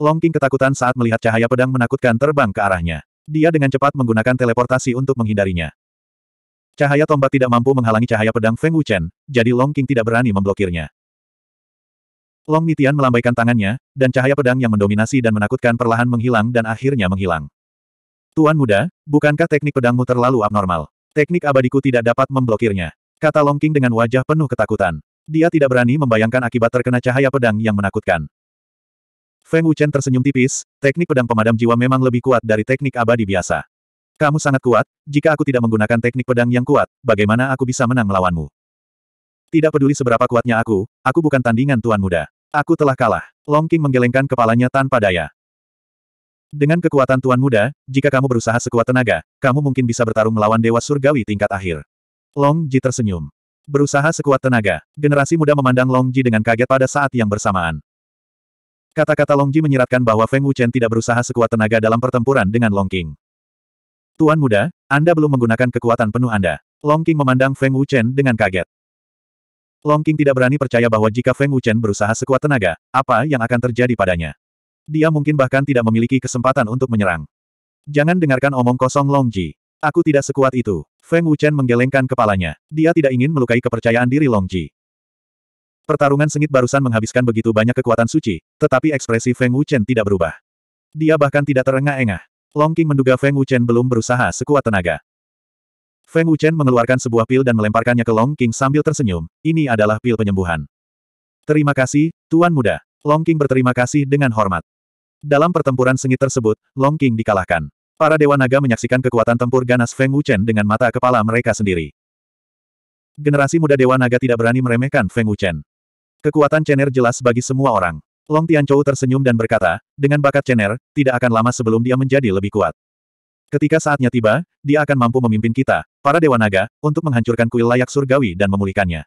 Longking ketakutan saat melihat cahaya pedang menakutkan terbang ke arahnya. Dia dengan cepat menggunakan teleportasi untuk menghindarinya. Cahaya tombak tidak mampu menghalangi cahaya pedang Feng Wuchen, jadi Long Longking tidak berani memblokirnya. Long Nitian melambaikan tangannya, dan cahaya pedang yang mendominasi dan menakutkan perlahan menghilang dan akhirnya menghilang. Tuan muda, bukankah teknik pedangmu terlalu abnormal? Teknik abadiku tidak dapat memblokirnya. Kata Long Longking dengan wajah penuh ketakutan. Dia tidak berani membayangkan akibat terkena cahaya pedang yang menakutkan. Feng Wuchen tersenyum tipis, teknik pedang pemadam jiwa memang lebih kuat dari teknik abadi biasa. Kamu sangat kuat, jika aku tidak menggunakan teknik pedang yang kuat, bagaimana aku bisa menang melawanmu? Tidak peduli seberapa kuatnya aku, aku bukan tandingan tuan muda. Aku telah kalah. Long King menggelengkan kepalanya tanpa daya. Dengan kekuatan tuan muda, jika kamu berusaha sekuat tenaga, kamu mungkin bisa bertarung melawan dewa surgawi tingkat akhir. Long Ji tersenyum. Berusaha sekuat tenaga, generasi muda memandang Long Ji dengan kaget pada saat yang bersamaan. Kata-kata Long Ji menyiratkan bahwa Feng Wuchen tidak berusaha sekuat tenaga dalam pertempuran dengan Long King. Tuan muda, Anda belum menggunakan kekuatan penuh Anda. Long King memandang Feng Wuchen dengan kaget. Long King tidak berani percaya bahwa jika Feng Wuchen berusaha sekuat tenaga, apa yang akan terjadi padanya. Dia mungkin bahkan tidak memiliki kesempatan untuk menyerang. Jangan dengarkan omong kosong Long Ji. Aku tidak sekuat itu. Feng Wuchen menggelengkan kepalanya. Dia tidak ingin melukai kepercayaan diri Long Ji. Pertarungan sengit barusan menghabiskan begitu banyak kekuatan suci, tetapi ekspresi Feng Wuchen tidak berubah. Dia bahkan tidak terengah-engah. Long King menduga Feng Wuchen belum berusaha sekuat tenaga. Feng Wuchen mengeluarkan sebuah pil dan melemparkannya ke Long King sambil tersenyum, ini adalah pil penyembuhan. Terima kasih, Tuan Muda. Long King berterima kasih dengan hormat. Dalam pertempuran sengit tersebut, Long King dikalahkan. Para Dewa Naga menyaksikan kekuatan tempur ganas Feng Wuchen dengan mata kepala mereka sendiri. Generasi muda Dewa Naga tidak berani meremehkan Feng Wuchen. Kekuatan Chener jelas bagi semua orang. Long Tianchou tersenyum dan berkata, dengan bakat Chener, tidak akan lama sebelum dia menjadi lebih kuat. Ketika saatnya tiba, dia akan mampu memimpin kita, para Dewa Naga, untuk menghancurkan kuil layak surgawi dan memulihkannya.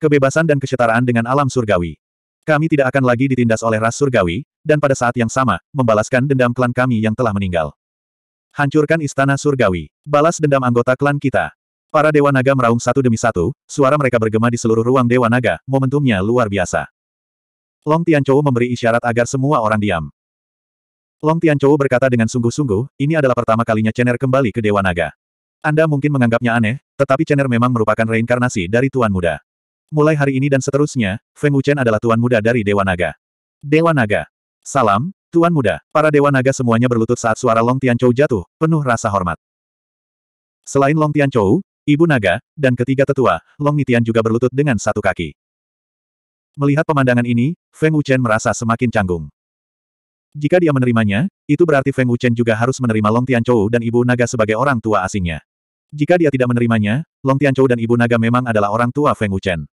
Kebebasan dan kesetaraan dengan alam surgawi. Kami tidak akan lagi ditindas oleh ras surgawi, dan pada saat yang sama, membalaskan dendam klan kami yang telah meninggal. Hancurkan istana surgawi. Balas dendam anggota klan kita. Para Dewa Naga meraung satu demi satu, suara mereka bergema di seluruh ruang Dewa Naga, momentumnya luar biasa. Long Tianchou memberi isyarat agar semua orang diam. Long Tianchou berkata dengan sungguh-sungguh, ini adalah pertama kalinya Chener kembali ke Dewa Naga. Anda mungkin menganggapnya aneh, tetapi Chener memang merupakan reinkarnasi dari Tuan Muda. Mulai hari ini dan seterusnya, Feng Wuchen adalah Tuan Muda dari Dewa Naga. Dewa Naga. Salam, Tuan Muda. Para Dewa Naga semuanya berlutut saat suara Long Tianchou jatuh, penuh rasa hormat. Selain Long Tianchou, Ibu Naga, dan ketiga tetua, Long Nitian juga berlutut dengan satu kaki. Melihat pemandangan ini, Feng Wuchen merasa semakin canggung. Jika dia menerimanya, itu berarti Feng Wuchen juga harus menerima Long Tianchou dan Ibu Naga sebagai orang tua asingnya. Jika dia tidak menerimanya, Long Tianchou dan Ibu Naga memang adalah orang tua Feng Wuchen.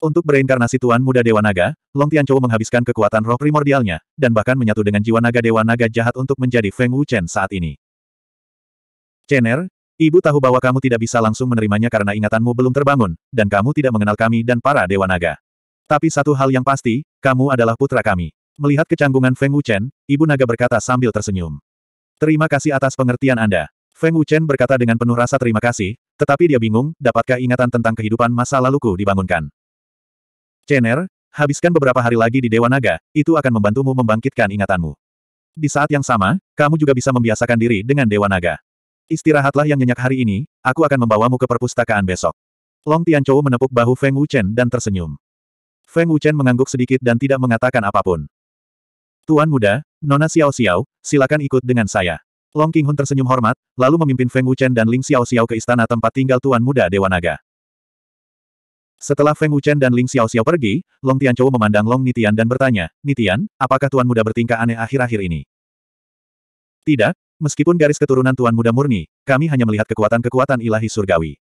Untuk bereinkarnasi Tuan Muda Dewa Naga, Long Tianchou menghabiskan kekuatan roh primordialnya, dan bahkan menyatu dengan jiwa naga Dewa Naga jahat untuk menjadi Feng Wuchen saat ini. Chen'er. Ibu tahu bahwa kamu tidak bisa langsung menerimanya karena ingatanmu belum terbangun, dan kamu tidak mengenal kami dan para Dewa Naga. Tapi satu hal yang pasti, kamu adalah putra kami. Melihat kecanggungan Feng Wuchen, Ibu Naga berkata sambil tersenyum. Terima kasih atas pengertian Anda. Feng Wuchen berkata dengan penuh rasa terima kasih, tetapi dia bingung, dapatkah ingatan tentang kehidupan masa laluku dibangunkan. Chen'er, habiskan beberapa hari lagi di Dewa Naga, itu akan membantumu membangkitkan ingatanmu. Di saat yang sama, kamu juga bisa membiasakan diri dengan Dewa Naga. Istirahatlah yang nyenyak hari ini, aku akan membawamu ke perpustakaan besok. Long Tianchou menepuk bahu Feng Wuchen dan tersenyum. Feng Wuchen mengangguk sedikit dan tidak mengatakan apapun. Tuan muda, Nona Xiao Xiao, silakan ikut dengan saya. Long Qinghun tersenyum hormat, lalu memimpin Feng Wuchen dan Ling Xiao Xiao ke istana tempat tinggal Tuan Muda Dewa Naga. Setelah Feng Wuchen dan Ling Xiao Xiao pergi, Long Tianchou memandang Long Nitian dan bertanya, Nitian, apakah Tuan Muda bertingkah aneh akhir-akhir ini? Tidak, meskipun garis keturunan Tuan Muda murni, kami hanya melihat kekuatan-kekuatan ilahi surgawi.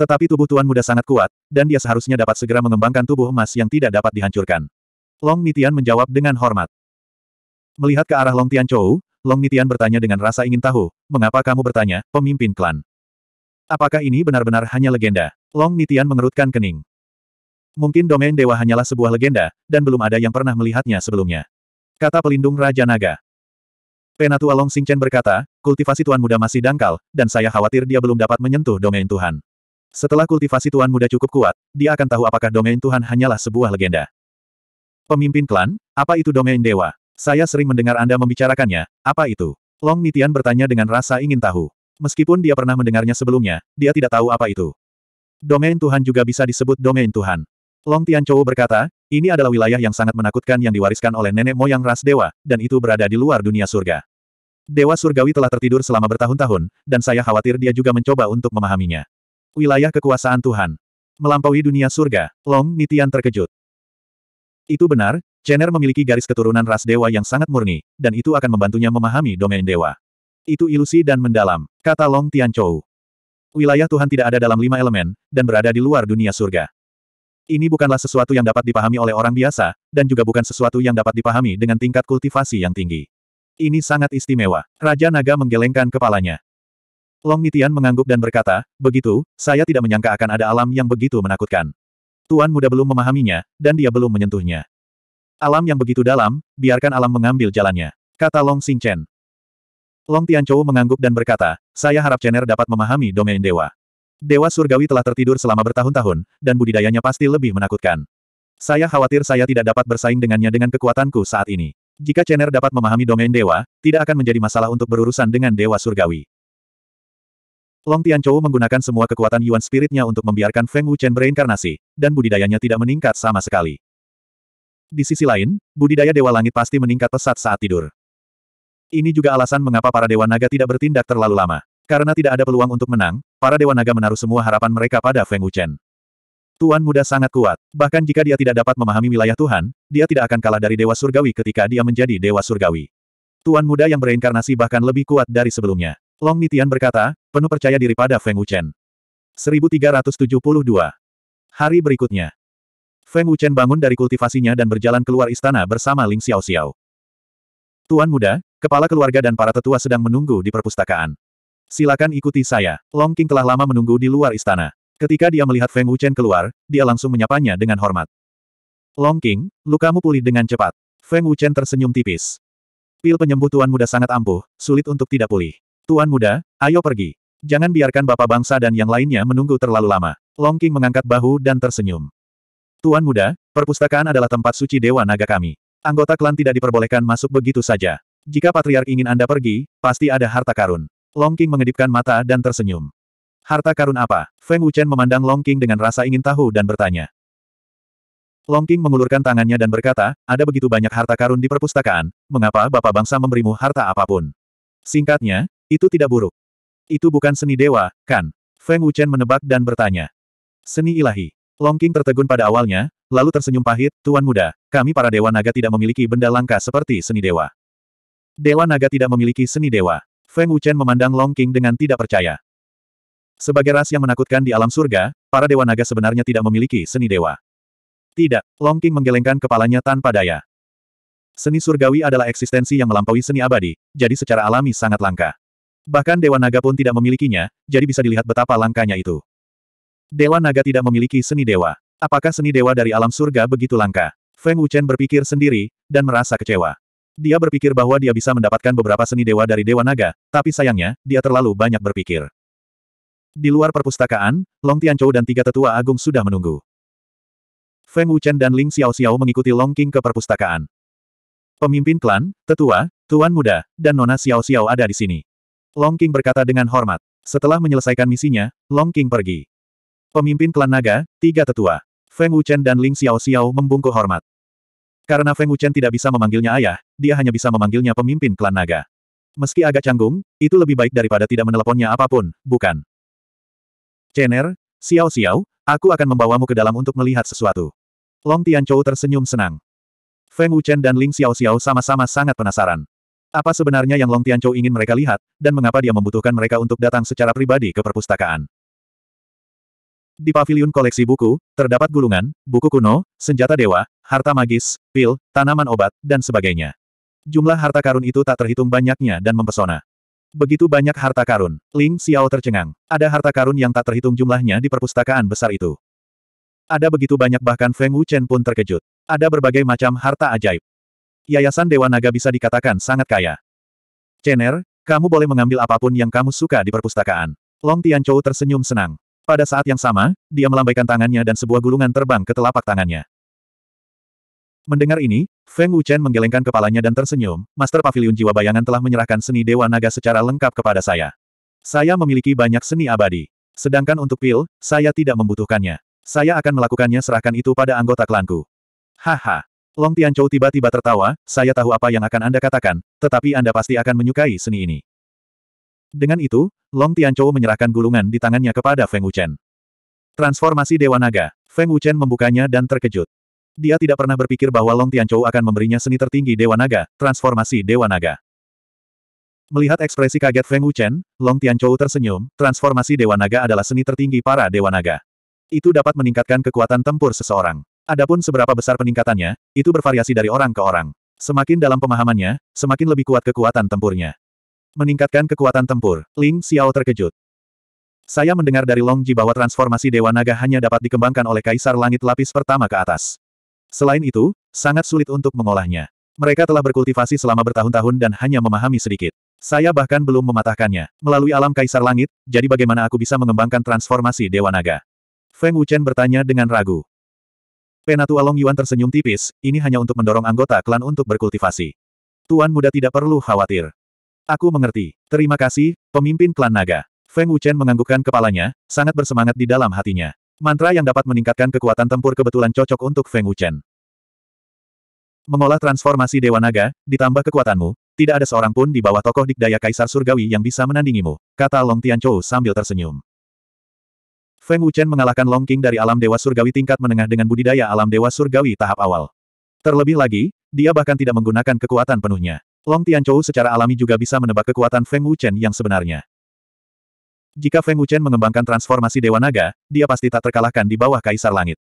Tetapi tubuh Tuan Muda sangat kuat, dan dia seharusnya dapat segera mengembangkan tubuh emas yang tidak dapat dihancurkan. Long Nitian menjawab dengan hormat. Melihat ke arah Long Tian Chou, Long Nitian bertanya dengan rasa ingin tahu, mengapa kamu bertanya, pemimpin klan? Apakah ini benar-benar hanya legenda? Long Nitian mengerutkan kening. Mungkin domain dewa hanyalah sebuah legenda, dan belum ada yang pernah melihatnya sebelumnya. Kata pelindung Raja Naga. Penatua Long Xingchen berkata, kultivasi Tuan Muda masih dangkal, dan saya khawatir dia belum dapat menyentuh domain Tuhan. Setelah kultivasi Tuan Muda cukup kuat, dia akan tahu apakah domain Tuhan hanyalah sebuah legenda. Pemimpin klan, apa itu domain dewa? Saya sering mendengar Anda membicarakannya, apa itu? Long Nitian bertanya dengan rasa ingin tahu. Meskipun dia pernah mendengarnya sebelumnya, dia tidak tahu apa itu. Domain Tuhan juga bisa disebut domain Tuhan. Long Tian Chou berkata, ini adalah wilayah yang sangat menakutkan yang diwariskan oleh nenek moyang ras dewa, dan itu berada di luar dunia surga. Dewa Surgawi telah tertidur selama bertahun-tahun, dan saya khawatir dia juga mencoba untuk memahaminya. Wilayah kekuasaan Tuhan. Melampaui dunia surga, Long Nitian terkejut. Itu benar, Jenner memiliki garis keturunan ras dewa yang sangat murni, dan itu akan membantunya memahami domain dewa. Itu ilusi dan mendalam, kata Long Tianchou. Wilayah Tuhan tidak ada dalam lima elemen, dan berada di luar dunia surga. Ini bukanlah sesuatu yang dapat dipahami oleh orang biasa, dan juga bukan sesuatu yang dapat dipahami dengan tingkat kultivasi yang tinggi. Ini sangat istimewa. Raja Naga menggelengkan kepalanya. Long Nitian mengangguk dan berkata, begitu, saya tidak menyangka akan ada alam yang begitu menakutkan. Tuan muda belum memahaminya, dan dia belum menyentuhnya. Alam yang begitu dalam, biarkan alam mengambil jalannya. Kata Long Chen. Long Tianchou mengangguk dan berkata, saya harap Chener dapat memahami domain dewa. Dewa surgawi telah tertidur selama bertahun-tahun, dan budidayanya pasti lebih menakutkan. Saya khawatir saya tidak dapat bersaing dengannya dengan kekuatanku saat ini. Jika Chener dapat memahami domain dewa, tidak akan menjadi masalah untuk berurusan dengan dewa surgawi. Long Tianchou menggunakan semua kekuatan Yuan Spiritnya untuk membiarkan Feng Wuchen bereinkarnasi, dan budidayanya tidak meningkat sama sekali. Di sisi lain, budidaya Dewa Langit pasti meningkat pesat saat tidur. Ini juga alasan mengapa para Dewa Naga tidak bertindak terlalu lama. Karena tidak ada peluang untuk menang, para Dewa Naga menaruh semua harapan mereka pada Feng Wuchen. Tuan muda sangat kuat. Bahkan jika dia tidak dapat memahami wilayah Tuhan, dia tidak akan kalah dari Dewa Surgawi ketika dia menjadi Dewa Surgawi. Tuan muda yang bereinkarnasi bahkan lebih kuat dari sebelumnya. Long Nitian berkata, penuh percaya diri pada Feng Wuchen. 1372. Hari berikutnya. Feng Wuchen bangun dari kultivasinya dan berjalan keluar istana bersama Ling Xiao Xiao. Tuan muda, kepala keluarga dan para tetua sedang menunggu di perpustakaan. Silakan ikuti saya. Long King telah lama menunggu di luar istana. Ketika dia melihat Feng Wuchen keluar, dia langsung menyapanya dengan hormat. Long King, lukamu pulih dengan cepat. Feng Wuchen tersenyum tipis. Pil penyembuh Tuan Muda sangat ampuh, sulit untuk tidak pulih. Tuan Muda, ayo pergi. Jangan biarkan Bapak Bangsa dan yang lainnya menunggu terlalu lama. Long King mengangkat bahu dan tersenyum. Tuan Muda, perpustakaan adalah tempat suci Dewa Naga kami. Anggota klan tidak diperbolehkan masuk begitu saja. Jika Patriark ingin Anda pergi, pasti ada harta karun. Long King mengedipkan mata dan tersenyum. Harta karun apa? Feng Wuchen memandang Long King dengan rasa ingin tahu dan bertanya. Long King mengulurkan tangannya dan berkata, ada begitu banyak harta karun di perpustakaan, mengapa Bapak Bangsa memberimu harta apapun? Singkatnya, itu tidak buruk. Itu bukan seni dewa, kan? Feng Wuchen menebak dan bertanya. Seni ilahi. Long King tertegun pada awalnya, lalu tersenyum pahit, Tuan Muda, kami para Dewa Naga tidak memiliki benda langka seperti seni dewa. Dewa Naga tidak memiliki seni dewa. Feng Wuchen memandang Long King dengan tidak percaya. Sebagai ras yang menakutkan di alam surga, para dewa naga sebenarnya tidak memiliki seni dewa. Tidak, Long King menggelengkan kepalanya tanpa daya. Seni surgawi adalah eksistensi yang melampaui seni abadi, jadi secara alami sangat langka. Bahkan Dewa Naga pun tidak memilikinya, jadi bisa dilihat betapa langkanya itu. Dewa Naga tidak memiliki seni dewa. Apakah seni dewa dari alam surga begitu langka? Feng Wuchen berpikir sendiri, dan merasa kecewa. Dia berpikir bahwa dia bisa mendapatkan beberapa seni dewa dari Dewa Naga, tapi sayangnya, dia terlalu banyak berpikir. Di luar perpustakaan, Long Tianchou dan tiga tetua agung sudah menunggu. Feng Wuchen dan Ling Xiao Xiao mengikuti Long King ke perpustakaan. Pemimpin klan, tetua, tuan muda, dan nona Xiao Xiao ada di sini. Long King berkata dengan hormat. Setelah menyelesaikan misinya, Long King pergi. Pemimpin klan naga, tiga tetua. Feng Wuchen dan Ling Xiao Xiao membungkuk hormat. Karena Feng Wuchen tidak bisa memanggilnya ayah, dia hanya bisa memanggilnya pemimpin klan naga. Meski agak canggung, itu lebih baik daripada tidak meneleponnya apapun, bukan? Cener, Xiao Xiao, aku akan membawamu ke dalam untuk melihat sesuatu. Long Tianchou tersenyum senang. Feng Wuchen dan Ling Xiao Xiao sama-sama sangat penasaran. Apa sebenarnya yang Long Tianchou ingin mereka lihat, dan mengapa dia membutuhkan mereka untuk datang secara pribadi ke perpustakaan. Di pavilion koleksi buku, terdapat gulungan, buku kuno, senjata dewa, harta magis, pil, tanaman obat, dan sebagainya. Jumlah harta karun itu tak terhitung banyaknya dan mempesona. Begitu banyak harta karun. Ling Xiao tercengang. Ada harta karun yang tak terhitung jumlahnya di perpustakaan besar itu. Ada begitu banyak bahkan Feng Wuchen pun terkejut. Ada berbagai macam harta ajaib. Yayasan Dewa Naga bisa dikatakan sangat kaya. er, kamu boleh mengambil apapun yang kamu suka di perpustakaan. Long Tianchou tersenyum senang. Pada saat yang sama, dia melambaikan tangannya dan sebuah gulungan terbang ke telapak tangannya. Mendengar ini, Feng Wuchen menggelengkan kepalanya dan tersenyum, Master Pavilion Jiwa Bayangan telah menyerahkan seni Dewa Naga secara lengkap kepada saya. Saya memiliki banyak seni abadi. Sedangkan untuk pil, saya tidak membutuhkannya. Saya akan melakukannya serahkan itu pada anggota klanku. Haha. Long Tianchou tiba-tiba tertawa, saya tahu apa yang akan Anda katakan, tetapi Anda pasti akan menyukai seni ini. Dengan itu, Long Tianchou menyerahkan gulungan di tangannya kepada Feng Wuchen. Transformasi Dewa Naga, Feng Wuchen membukanya dan terkejut. Dia tidak pernah berpikir bahwa Long Tianchou akan memberinya seni tertinggi Dewa Naga, transformasi Dewa Naga. Melihat ekspresi kaget Feng Wuchen, Long Tianchou tersenyum, transformasi Dewa Naga adalah seni tertinggi para Dewa Naga. Itu dapat meningkatkan kekuatan tempur seseorang. Adapun seberapa besar peningkatannya, itu bervariasi dari orang ke orang. Semakin dalam pemahamannya, semakin lebih kuat kekuatan tempurnya. Meningkatkan kekuatan tempur, Ling Xiao terkejut. Saya mendengar dari Long Ji bahwa transformasi Dewa Naga hanya dapat dikembangkan oleh Kaisar Langit Lapis pertama ke atas. Selain itu, sangat sulit untuk mengolahnya. Mereka telah berkultivasi selama bertahun-tahun dan hanya memahami sedikit. Saya bahkan belum mematahkannya. Melalui alam kaisar langit, jadi bagaimana aku bisa mengembangkan transformasi Dewa Naga? Feng Wuchen bertanya dengan ragu. Penatua Long Yuan tersenyum tipis, ini hanya untuk mendorong anggota klan untuk berkultivasi. Tuan muda tidak perlu khawatir. Aku mengerti. Terima kasih, pemimpin klan naga. Feng Wuchen menganggukkan kepalanya, sangat bersemangat di dalam hatinya. Mantra yang dapat meningkatkan kekuatan tempur kebetulan cocok untuk Feng Wuchen. Mengolah transformasi Dewa Naga, ditambah kekuatanmu, tidak ada seorang pun di bawah tokoh dikdaya Kaisar Surgawi yang bisa menandingimu, kata Long Tianchou sambil tersenyum. Feng Wuchen mengalahkan Long King dari alam Dewa Surgawi tingkat menengah dengan budidaya alam Dewa Surgawi tahap awal. Terlebih lagi, dia bahkan tidak menggunakan kekuatan penuhnya. Long Tianchou secara alami juga bisa menebak kekuatan Feng Wuchen yang sebenarnya. Jika Feng Wuchen mengembangkan transformasi Dewa Naga, dia pasti tak terkalahkan di bawah Kaisar Langit.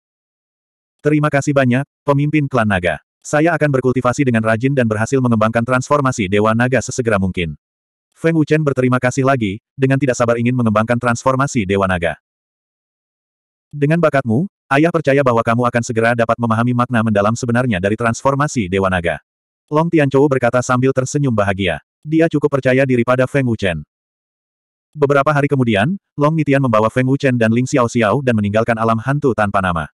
Terima kasih banyak, pemimpin klan naga. Saya akan berkultivasi dengan rajin dan berhasil mengembangkan transformasi Dewa Naga sesegera mungkin. Feng Wuchen berterima kasih lagi, dengan tidak sabar ingin mengembangkan transformasi Dewa Naga. Dengan bakatmu, ayah percaya bahwa kamu akan segera dapat memahami makna mendalam sebenarnya dari transformasi Dewa Naga. Long Tianchou berkata sambil tersenyum bahagia. Dia cukup percaya diri pada Feng Wuchen. Beberapa hari kemudian, Long Nitian membawa Feng Wuchen dan Ling Xiao Xiao dan meninggalkan alam hantu tanpa nama.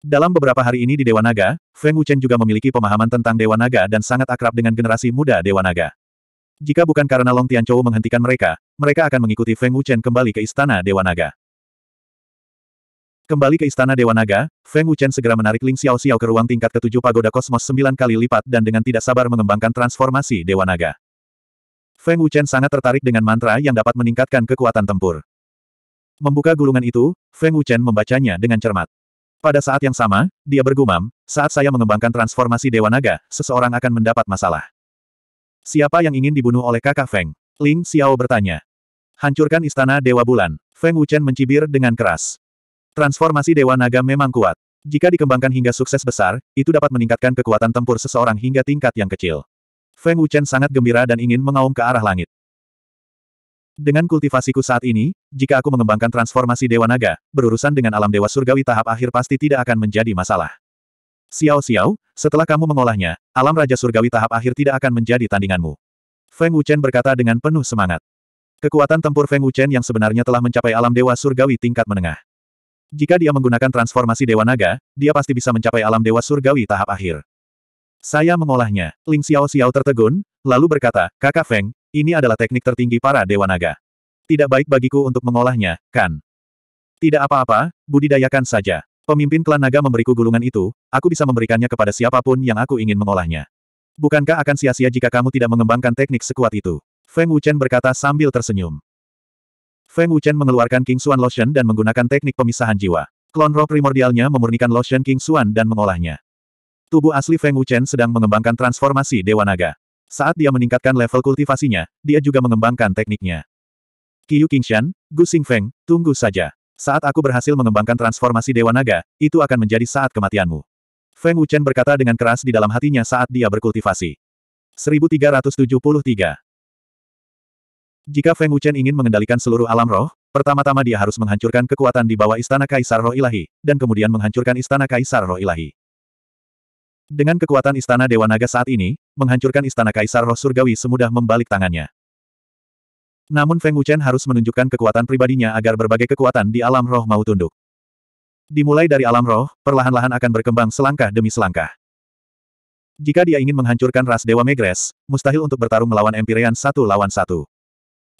Dalam beberapa hari ini di Dewa Naga, Feng Wuchen juga memiliki pemahaman tentang Dewa Naga dan sangat akrab dengan generasi muda Dewa Naga. Jika bukan karena Long Tianchou menghentikan mereka, mereka akan mengikuti Feng Wuchen kembali ke Istana Dewa Naga. Kembali ke Istana Dewa Naga, Feng Wuchen segera menarik Ling Xiao Xiao ke ruang tingkat ketujuh pagoda kosmos sembilan kali lipat dan dengan tidak sabar mengembangkan transformasi Dewa Naga. Feng Wuchen sangat tertarik dengan mantra yang dapat meningkatkan kekuatan tempur. Membuka gulungan itu, Feng Wuchen membacanya dengan cermat. Pada saat yang sama, dia bergumam, saat saya mengembangkan transformasi Dewa Naga, seseorang akan mendapat masalah. Siapa yang ingin dibunuh oleh kakak Feng? Ling Xiao bertanya. Hancurkan istana Dewa Bulan. Feng Wuchen mencibir dengan keras. Transformasi Dewa Naga memang kuat. Jika dikembangkan hingga sukses besar, itu dapat meningkatkan kekuatan tempur seseorang hingga tingkat yang kecil. Feng Wuchen sangat gembira dan ingin mengaum ke arah langit. Dengan kultivasiku saat ini, jika aku mengembangkan transformasi Dewa Naga, berurusan dengan alam Dewa Surgawi tahap akhir pasti tidak akan menjadi masalah. Xiao Xiao, setelah kamu mengolahnya, alam Raja Surgawi tahap akhir tidak akan menjadi tandinganmu. Feng Wuchen berkata dengan penuh semangat. Kekuatan tempur Feng Wuchen yang sebenarnya telah mencapai alam Dewa Surgawi tingkat menengah. Jika dia menggunakan transformasi Dewa Naga, dia pasti bisa mencapai alam Dewa Surgawi tahap akhir. Saya mengolahnya. Ling Xiao Xiao tertegun, lalu berkata, Kakak Feng, ini adalah teknik tertinggi para Dewa Naga. Tidak baik bagiku untuk mengolahnya, kan? Tidak apa-apa, budidayakan saja. Pemimpin klan naga memberiku gulungan itu, aku bisa memberikannya kepada siapapun yang aku ingin mengolahnya. Bukankah akan sia-sia jika kamu tidak mengembangkan teknik sekuat itu? Feng Wuchen berkata sambil tersenyum. Feng Wuchen mengeluarkan King Xuan Lotion dan menggunakan teknik pemisahan jiwa. Klon roh primordialnya memurnikan lotion King Xuan dan mengolahnya. Tubuh asli Feng Wuchen sedang mengembangkan transformasi Dewa Naga. Saat dia meningkatkan level kultivasinya, dia juga mengembangkan tekniknya. Qiu Qingshan, Gu Xingfeng, tunggu saja. Saat aku berhasil mengembangkan transformasi Dewa Naga, itu akan menjadi saat kematianmu. Feng Wuchen berkata dengan keras di dalam hatinya saat dia berkultivasi. 1373 Jika Feng Wuchen ingin mengendalikan seluruh alam roh, pertama-tama dia harus menghancurkan kekuatan di bawah Istana Kaisar Roh Ilahi, dan kemudian menghancurkan Istana Kaisar Roh Ilahi. Dengan kekuatan istana Dewa Naga saat ini, menghancurkan istana Kaisar Roh Surgawi semudah membalik tangannya. Namun Feng Wuchen harus menunjukkan kekuatan pribadinya agar berbagai kekuatan di alam roh mau tunduk. Dimulai dari alam roh, perlahan-lahan akan berkembang selangkah demi selangkah. Jika dia ingin menghancurkan ras Dewa Megres, mustahil untuk bertarung melawan Empyrean satu lawan satu.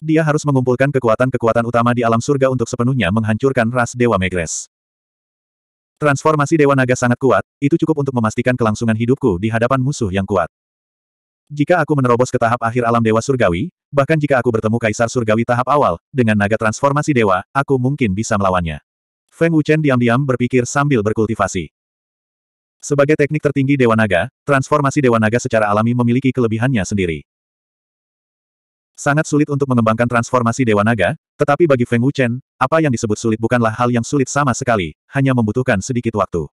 Dia harus mengumpulkan kekuatan-kekuatan utama di alam surga untuk sepenuhnya menghancurkan ras Dewa Megres. Transformasi Dewa Naga sangat kuat, itu cukup untuk memastikan kelangsungan hidupku di hadapan musuh yang kuat. Jika aku menerobos ke tahap akhir alam Dewa Surgawi, bahkan jika aku bertemu Kaisar Surgawi tahap awal, dengan naga transformasi dewa, aku mungkin bisa melawannya. Feng Wuchen diam-diam berpikir sambil berkultivasi. Sebagai teknik tertinggi Dewa Naga, transformasi Dewa Naga secara alami memiliki kelebihannya sendiri. Sangat sulit untuk mengembangkan transformasi Dewa Naga, tetapi bagi Feng Wuchen, apa yang disebut sulit bukanlah hal yang sulit sama sekali, hanya membutuhkan sedikit waktu.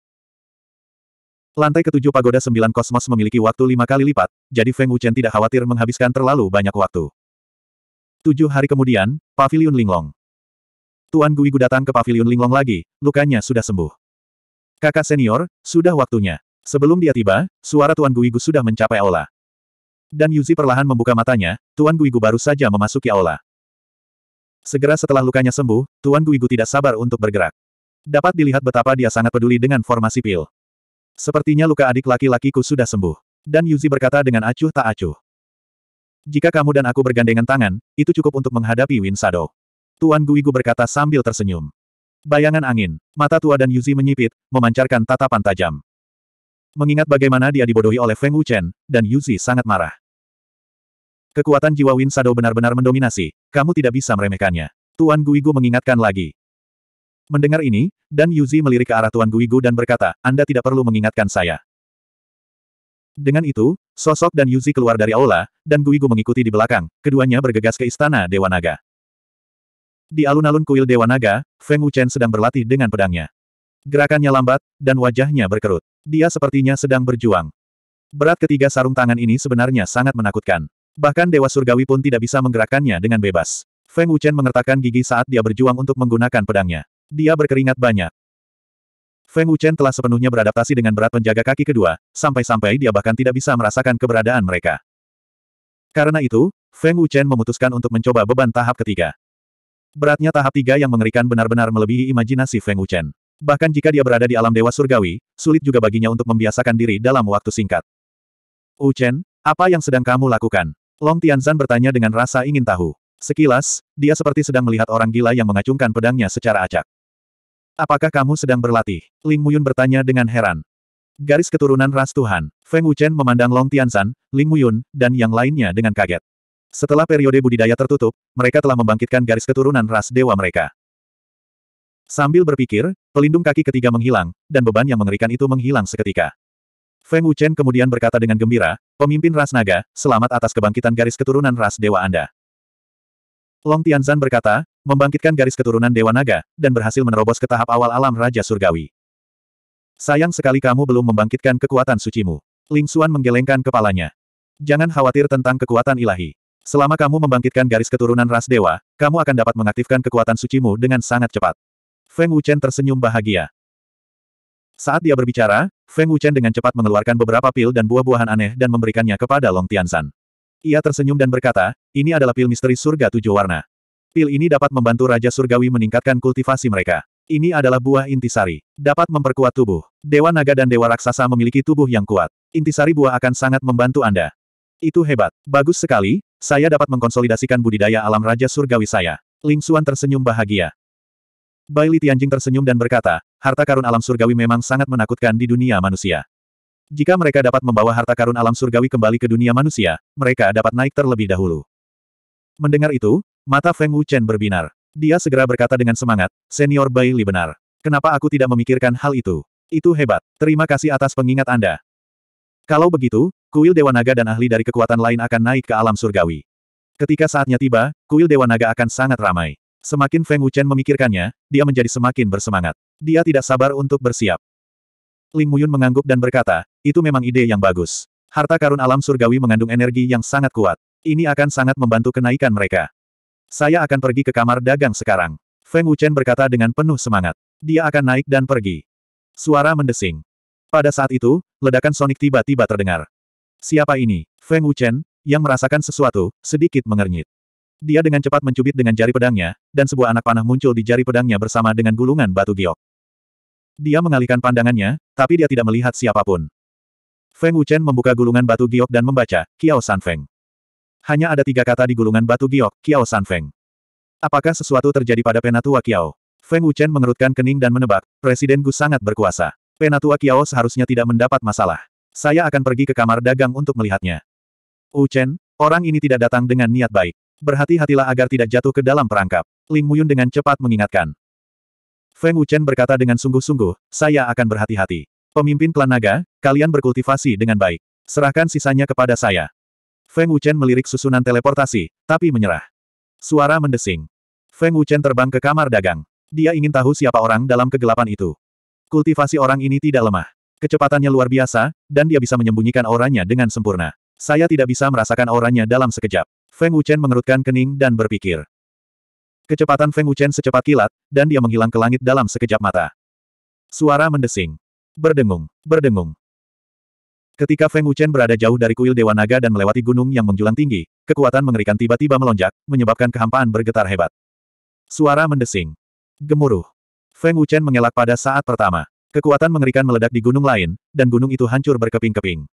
Lantai ketujuh pagoda sembilan kosmos memiliki waktu lima kali lipat, jadi Feng Wuchen tidak khawatir menghabiskan terlalu banyak waktu. Tujuh hari kemudian, Paviliun Linglong. Tuan Guigu datang ke Paviliun Linglong lagi, lukanya sudah sembuh. Kakak senior, sudah waktunya. Sebelum dia tiba, suara Tuan Guigu sudah mencapai aula. Dan Yuzi perlahan membuka matanya, Tuan Guigu baru saja memasuki aula. Segera setelah lukanya sembuh, Tuan Guigu tidak sabar untuk bergerak. Dapat dilihat betapa dia sangat peduli dengan formasi pil. Sepertinya luka adik laki-lakiku sudah sembuh. Dan Yuzi berkata dengan acuh tak acuh. Jika kamu dan aku bergandengan tangan, itu cukup untuk menghadapi Win Sado." Tuan Guigu berkata sambil tersenyum. Bayangan angin, mata tua dan Yuzi menyipit, memancarkan tatapan tajam. Mengingat bagaimana dia dibodohi oleh Feng Wuchen, dan Yuzi sangat marah. Kekuatan jiwa Win Sado benar-benar mendominasi, kamu tidak bisa meremehkannya. Tuan Guigu mengingatkan lagi. Mendengar ini, Dan Yuzi melirik ke arah Tuan Guigu dan berkata, Anda tidak perlu mengingatkan saya. Dengan itu, sosok dan Yuzi keluar dari aula, dan Guigu mengikuti di belakang, keduanya bergegas ke istana Dewa Naga. Di alun-alun kuil Dewa Naga, Feng Wuchen sedang berlatih dengan pedangnya. Gerakannya lambat, dan wajahnya berkerut. Dia sepertinya sedang berjuang. Berat ketiga sarung tangan ini sebenarnya sangat menakutkan. Bahkan Dewa Surgawi pun tidak bisa menggerakkannya dengan bebas. Feng Wuchen mengertakkan gigi saat dia berjuang untuk menggunakan pedangnya. Dia berkeringat banyak. Feng Wuchen telah sepenuhnya beradaptasi dengan berat penjaga kaki kedua, sampai-sampai dia bahkan tidak bisa merasakan keberadaan mereka. Karena itu, Feng Wuchen memutuskan untuk mencoba beban tahap ketiga. Beratnya tahap tiga yang mengerikan benar-benar melebihi imajinasi Feng Wuchen. Bahkan jika dia berada di alam dewa surgawi, sulit juga baginya untuk membiasakan diri dalam waktu singkat. Wuchen, apa yang sedang kamu lakukan? Long Tianzan bertanya dengan rasa ingin tahu. Sekilas, dia seperti sedang melihat orang gila yang mengacungkan pedangnya secara acak. Apakah kamu sedang berlatih? Ling Muyun bertanya dengan heran. Garis keturunan ras Tuhan, Feng Wuchen memandang Long Tianzan, Ling Muyun, dan yang lainnya dengan kaget. Setelah periode budidaya tertutup, mereka telah membangkitkan garis keturunan ras dewa mereka. Sambil berpikir, pelindung kaki ketiga menghilang, dan beban yang mengerikan itu menghilang seketika. Feng Wuchen kemudian berkata dengan gembira, pemimpin ras naga, selamat atas kebangkitan garis keturunan ras dewa Anda. Long Tianzan berkata, membangkitkan garis keturunan dewa naga, dan berhasil menerobos ke tahap awal alam Raja Surgawi. Sayang sekali kamu belum membangkitkan kekuatan sucimu. Ling Xuan menggelengkan kepalanya. Jangan khawatir tentang kekuatan ilahi. Selama kamu membangkitkan garis keturunan ras dewa, kamu akan dapat mengaktifkan kekuatan sucimu dengan sangat cepat. Feng Wuchen tersenyum bahagia. Saat dia berbicara, Feng Wuchen dengan cepat mengeluarkan beberapa pil dan buah-buahan aneh dan memberikannya kepada Long Tianzan. Ia tersenyum dan berkata, ini adalah pil misteri surga tujuh warna. Pil ini dapat membantu Raja Surgawi meningkatkan kultivasi mereka. Ini adalah buah intisari. Dapat memperkuat tubuh. Dewa naga dan dewa raksasa memiliki tubuh yang kuat. Intisari buah akan sangat membantu Anda. Itu hebat. Bagus sekali, saya dapat mengkonsolidasikan budidaya alam Raja Surgawi saya. Ling Xuan tersenyum bahagia. Bai Li Tianjing tersenyum dan berkata, harta karun alam surgawi memang sangat menakutkan di dunia manusia. Jika mereka dapat membawa harta karun alam surgawi kembali ke dunia manusia, mereka dapat naik terlebih dahulu. Mendengar itu, mata Feng Wuchen berbinar. Dia segera berkata dengan semangat, Senior Bai Li benar. Kenapa aku tidak memikirkan hal itu? Itu hebat. Terima kasih atas pengingat Anda. Kalau begitu, kuil Dewa Naga dan ahli dari kekuatan lain akan naik ke alam surgawi. Ketika saatnya tiba, kuil Dewa Naga akan sangat ramai. Semakin Feng Wuchen memikirkannya, dia menjadi semakin bersemangat. Dia tidak sabar untuk bersiap. Ling Muyun mengangguk dan berkata, itu memang ide yang bagus. Harta karun alam surgawi mengandung energi yang sangat kuat. Ini akan sangat membantu kenaikan mereka. Saya akan pergi ke kamar dagang sekarang. Feng Wuchen berkata dengan penuh semangat. Dia akan naik dan pergi. Suara mendesing. Pada saat itu, ledakan sonik tiba-tiba terdengar. Siapa ini? Feng Wuchen, yang merasakan sesuatu, sedikit mengernyit. Dia dengan cepat mencubit dengan jari pedangnya, dan sebuah anak panah muncul di jari pedangnya bersama dengan gulungan batu giok. Dia mengalihkan pandangannya, tapi dia tidak melihat siapapun. Feng Wuchen membuka gulungan batu giok dan membaca, Kiao Sanfeng. Hanya ada tiga kata di gulungan batu giok, Kiao Sanfeng. Apakah sesuatu terjadi pada penatua Kiao? Feng Wuchen mengerutkan kening dan menebak, Presiden Gu sangat berkuasa. Penatua Kiao seharusnya tidak mendapat masalah. Saya akan pergi ke kamar dagang untuk melihatnya. Wuchen, orang ini tidak datang dengan niat baik. Berhati-hatilah agar tidak jatuh ke dalam perangkap. Ling Muyun dengan cepat mengingatkan. Feng Wuchen berkata dengan sungguh-sungguh, saya akan berhati-hati. Pemimpin klan naga, kalian berkultivasi dengan baik. Serahkan sisanya kepada saya. Feng Wuchen melirik susunan teleportasi, tapi menyerah. Suara mendesing. Feng Wuchen terbang ke kamar dagang. Dia ingin tahu siapa orang dalam kegelapan itu. Kultivasi orang ini tidak lemah. Kecepatannya luar biasa, dan dia bisa menyembunyikan auranya dengan sempurna. Saya tidak bisa merasakan auranya dalam sekejap. Feng Wuchen mengerutkan kening dan berpikir. Kecepatan Feng Wuchen secepat kilat, dan dia menghilang ke langit dalam sekejap mata. Suara mendesing. Berdengung, berdengung. Ketika Feng Wuchen berada jauh dari kuil Dewa Naga dan melewati gunung yang menjulang tinggi, kekuatan mengerikan tiba-tiba melonjak, menyebabkan kehampaan bergetar hebat. Suara mendesing. Gemuruh. Feng Wuchen mengelak pada saat pertama. Kekuatan mengerikan meledak di gunung lain, dan gunung itu hancur berkeping-keping.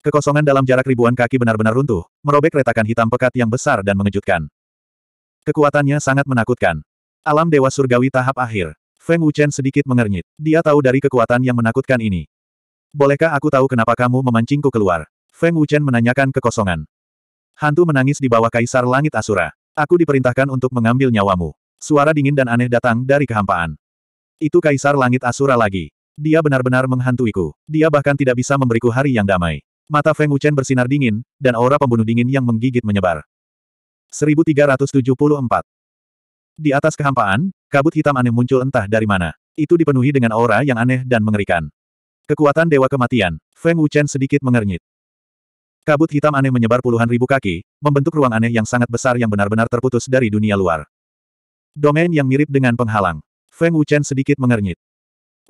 Kekosongan dalam jarak ribuan kaki benar-benar runtuh, merobek retakan hitam pekat yang besar dan mengejutkan. Kekuatannya sangat menakutkan. Alam Dewa Surgawi tahap akhir. Feng Wuchen sedikit mengernyit. Dia tahu dari kekuatan yang menakutkan ini. Bolehkah aku tahu kenapa kamu memancingku keluar? Feng Wuchen menanyakan kekosongan. Hantu menangis di bawah Kaisar Langit Asura. Aku diperintahkan untuk mengambil nyawamu. Suara dingin dan aneh datang dari kehampaan. Itu Kaisar Langit Asura lagi. Dia benar-benar menghantuiku. Dia bahkan tidak bisa memberiku hari yang damai. Mata Feng Wuchen bersinar dingin, dan aura pembunuh dingin yang menggigit menyebar. 1374 Di atas kehampaan, kabut hitam aneh muncul entah dari mana. Itu dipenuhi dengan aura yang aneh dan mengerikan. Kekuatan Dewa Kematian, Feng Wuchen sedikit mengernyit. Kabut hitam aneh menyebar puluhan ribu kaki, membentuk ruang aneh yang sangat besar yang benar-benar terputus dari dunia luar. Domain yang mirip dengan penghalang. Feng Wuchen sedikit mengernyit.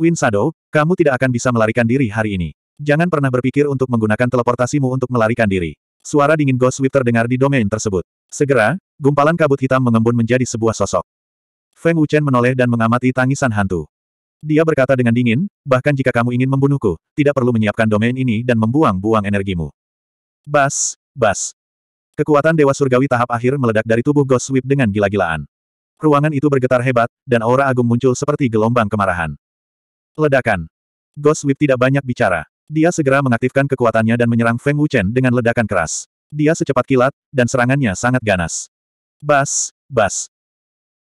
Win Sado, kamu tidak akan bisa melarikan diri hari ini. Jangan pernah berpikir untuk menggunakan teleportasimu untuk melarikan diri. Suara dingin Ghost Whip terdengar di domain tersebut. Segera, gumpalan kabut hitam mengembun menjadi sebuah sosok. Feng Wuchen menoleh dan mengamati tangisan hantu. Dia berkata dengan dingin, bahkan jika kamu ingin membunuhku, tidak perlu menyiapkan domain ini dan membuang-buang energimu. Bas, bas. Kekuatan Dewa Surgawi tahap akhir meledak dari tubuh Ghost Whip dengan gila-gilaan. Ruangan itu bergetar hebat, dan aura agung muncul seperti gelombang kemarahan. Ledakan. Ghost Whip tidak banyak bicara. Dia segera mengaktifkan kekuatannya dan menyerang Feng Wuchen dengan ledakan keras. Dia secepat kilat, dan serangannya sangat ganas. Bas, bas.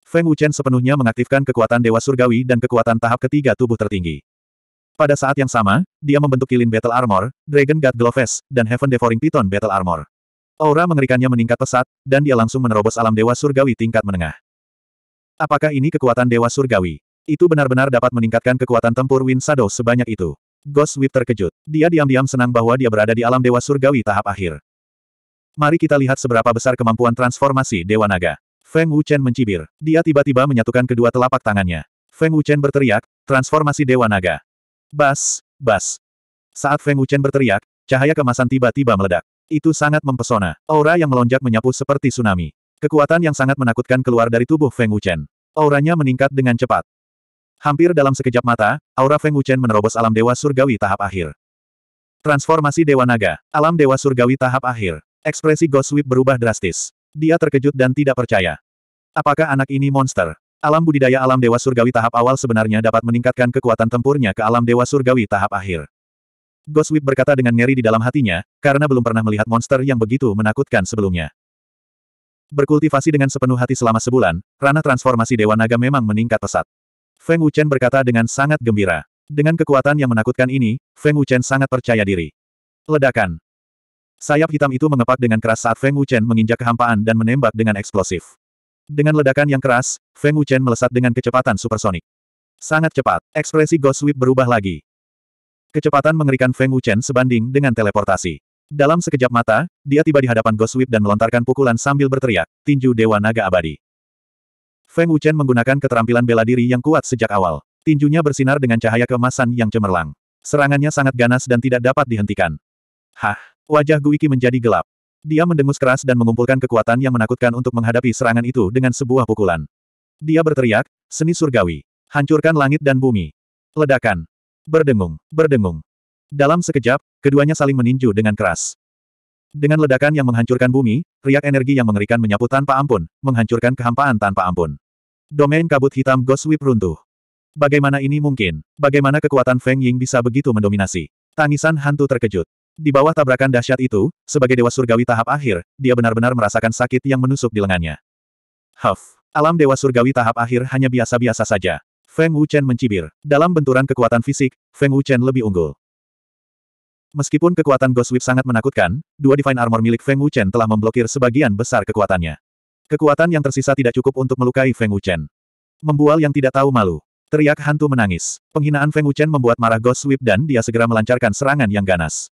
Feng Wuchen sepenuhnya mengaktifkan kekuatan Dewa Surgawi dan kekuatan tahap ketiga tubuh tertinggi. Pada saat yang sama, dia membentuk Kilin Battle Armor, Dragon God Gloves, dan Heaven Devouring Python Battle Armor. Aura mengerikannya meningkat pesat, dan dia langsung menerobos alam Dewa Surgawi tingkat menengah. Apakah ini kekuatan Dewa Surgawi? Itu benar-benar dapat meningkatkan kekuatan tempur Win Shadow sebanyak itu. Ghost Whip terkejut. Dia diam-diam senang bahwa dia berada di alam dewa surgawi tahap akhir. Mari kita lihat seberapa besar kemampuan transformasi Dewa Naga. Feng Wuchen mencibir. Dia tiba-tiba menyatukan kedua telapak tangannya. Feng Wuchen berteriak, transformasi Dewa Naga. Bas, bas. Saat Feng Wuchen berteriak, cahaya kemasan tiba-tiba meledak. Itu sangat mempesona. Aura yang melonjak menyapu seperti tsunami. Kekuatan yang sangat menakutkan keluar dari tubuh Feng Wuchen. Auranya meningkat dengan cepat. Hampir dalam sekejap mata, aura Feng Wuchen menerobos alam dewa surgawi tahap akhir. Transformasi Dewa Naga, alam dewa surgawi tahap akhir. Ekspresi Ghost Whip berubah drastis. Dia terkejut dan tidak percaya. Apakah anak ini monster? Alam budidaya alam dewa surgawi tahap awal sebenarnya dapat meningkatkan kekuatan tempurnya ke alam dewa surgawi tahap akhir. Ghost Whip berkata dengan ngeri di dalam hatinya, karena belum pernah melihat monster yang begitu menakutkan sebelumnya. Berkultivasi dengan sepenuh hati selama sebulan, ranah transformasi Dewa Naga memang meningkat pesat. Feng Wuchen berkata dengan sangat gembira. Dengan kekuatan yang menakutkan ini, Feng Wuchen sangat percaya diri. Ledakan. Sayap hitam itu mengepak dengan keras saat Feng Wuchen menginjak kehampaan dan menembak dengan eksplosif. Dengan ledakan yang keras, Feng Wuchen melesat dengan kecepatan supersonik. Sangat cepat, ekspresi Ghost Whip berubah lagi. Kecepatan mengerikan Feng Wuchen sebanding dengan teleportasi. Dalam sekejap mata, dia tiba di hadapan Ghost Whip dan melontarkan pukulan sambil berteriak, tinju Dewa Naga Abadi. Feng Wuchen menggunakan keterampilan bela diri yang kuat sejak awal. Tinjunya bersinar dengan cahaya keemasan yang cemerlang. Serangannya sangat ganas dan tidak dapat dihentikan. Hah! Wajah Guiki menjadi gelap. Dia mendengus keras dan mengumpulkan kekuatan yang menakutkan untuk menghadapi serangan itu dengan sebuah pukulan. Dia berteriak, seni surgawi. Hancurkan langit dan bumi. Ledakan. Berdengung, berdengung. Dalam sekejap, keduanya saling meninju dengan keras. Dengan ledakan yang menghancurkan bumi, riak energi yang mengerikan menyapu tanpa ampun, menghancurkan kehampaan tanpa ampun. Domain kabut hitam Ghost Whip runtuh. Bagaimana ini mungkin? Bagaimana kekuatan Feng Ying bisa begitu mendominasi? Tangisan hantu terkejut. Di bawah tabrakan dahsyat itu, sebagai dewa surgawi tahap akhir, dia benar-benar merasakan sakit yang menusuk di lengannya. Huff! Alam dewa surgawi tahap akhir hanya biasa-biasa saja. Feng Wuchen mencibir. Dalam benturan kekuatan fisik, Feng Wuchen lebih unggul. Meskipun kekuatan Ghost Whip sangat menakutkan, dua Divine Armor milik Feng Wuchen telah memblokir sebagian besar kekuatannya. Kekuatan yang tersisa tidak cukup untuk melukai Feng Wuchen. Membual yang tidak tahu malu. Teriak hantu menangis. Penghinaan Feng Wuchen membuat marah Ghost Whip dan dia segera melancarkan serangan yang ganas.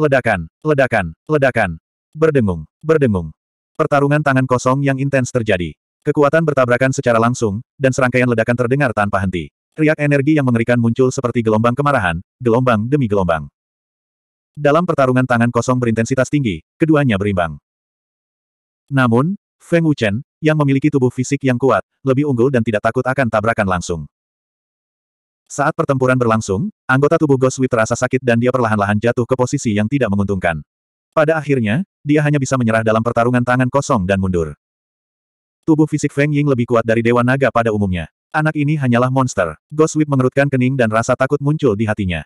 Ledakan, ledakan, ledakan. Berdengung, berdengung. Pertarungan tangan kosong yang intens terjadi. Kekuatan bertabrakan secara langsung, dan serangkaian ledakan terdengar tanpa henti. Riak energi yang mengerikan muncul seperti gelombang kemarahan, gelombang demi gelombang. Dalam pertarungan tangan kosong berintensitas tinggi, keduanya berimbang. Namun, Feng Wuchen, yang memiliki tubuh fisik yang kuat, lebih unggul dan tidak takut akan tabrakan langsung. Saat pertempuran berlangsung, anggota tubuh Ghost Whip terasa sakit dan dia perlahan-lahan jatuh ke posisi yang tidak menguntungkan. Pada akhirnya, dia hanya bisa menyerah dalam pertarungan tangan kosong dan mundur. Tubuh fisik Feng Ying lebih kuat dari Dewa Naga pada umumnya. Anak ini hanyalah monster. Ghost mengerutkan kening dan rasa takut muncul di hatinya.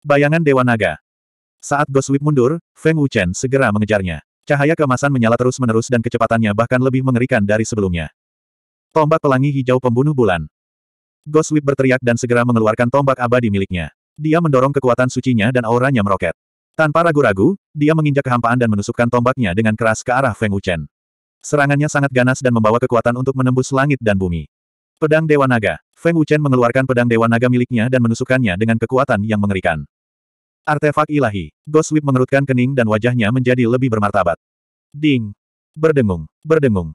Bayangan Dewa Naga, saat Goswip mundur, Feng Wuchen segera mengejarnya. Cahaya kemasan menyala terus-menerus dan kecepatannya bahkan lebih mengerikan dari sebelumnya. Tombak pelangi hijau pembunuh bulan. Goswip berteriak dan segera mengeluarkan tombak abadi miliknya. Dia mendorong kekuatan sucinya dan auranya meroket. Tanpa ragu-ragu, dia menginjak kehampaan dan menusukkan tombaknya dengan keras ke arah Feng Wuchen. Serangannya sangat ganas dan membawa kekuatan untuk menembus langit dan bumi. Pedang Dewa Naga. Feng Wuchen mengeluarkan pedang Dewa Naga miliknya dan menusukkannya dengan kekuatan yang mengerikan. Artefak ilahi. Ghost mengerutkan kening dan wajahnya menjadi lebih bermartabat. Ding. Berdengung. Berdengung.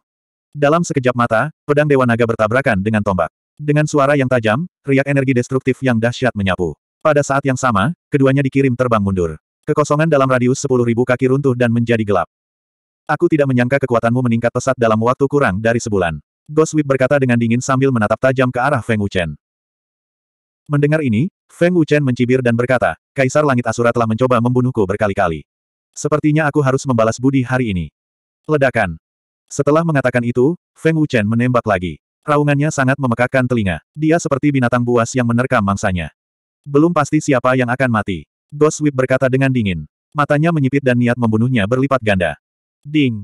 Dalam sekejap mata, pedang Dewa Naga bertabrakan dengan tombak. Dengan suara yang tajam, riak energi destruktif yang dahsyat menyapu. Pada saat yang sama, keduanya dikirim terbang mundur. Kekosongan dalam radius 10.000 kaki runtuh dan menjadi gelap. Aku tidak menyangka kekuatanmu meningkat pesat dalam waktu kurang dari sebulan. Ghost berkata dengan dingin sambil menatap tajam ke arah Feng Wuchen. Mendengar ini, Feng Wuchen mencibir dan berkata, Kaisar Langit Asura telah mencoba membunuhku berkali-kali. Sepertinya aku harus membalas budi hari ini. Ledakan. Setelah mengatakan itu, Feng Wuchen menembak lagi. Raungannya sangat memekakkan telinga. Dia seperti binatang buas yang menerkam mangsanya. Belum pasti siapa yang akan mati. Ghost Whip berkata dengan dingin. Matanya menyipit dan niat membunuhnya berlipat ganda. Ding.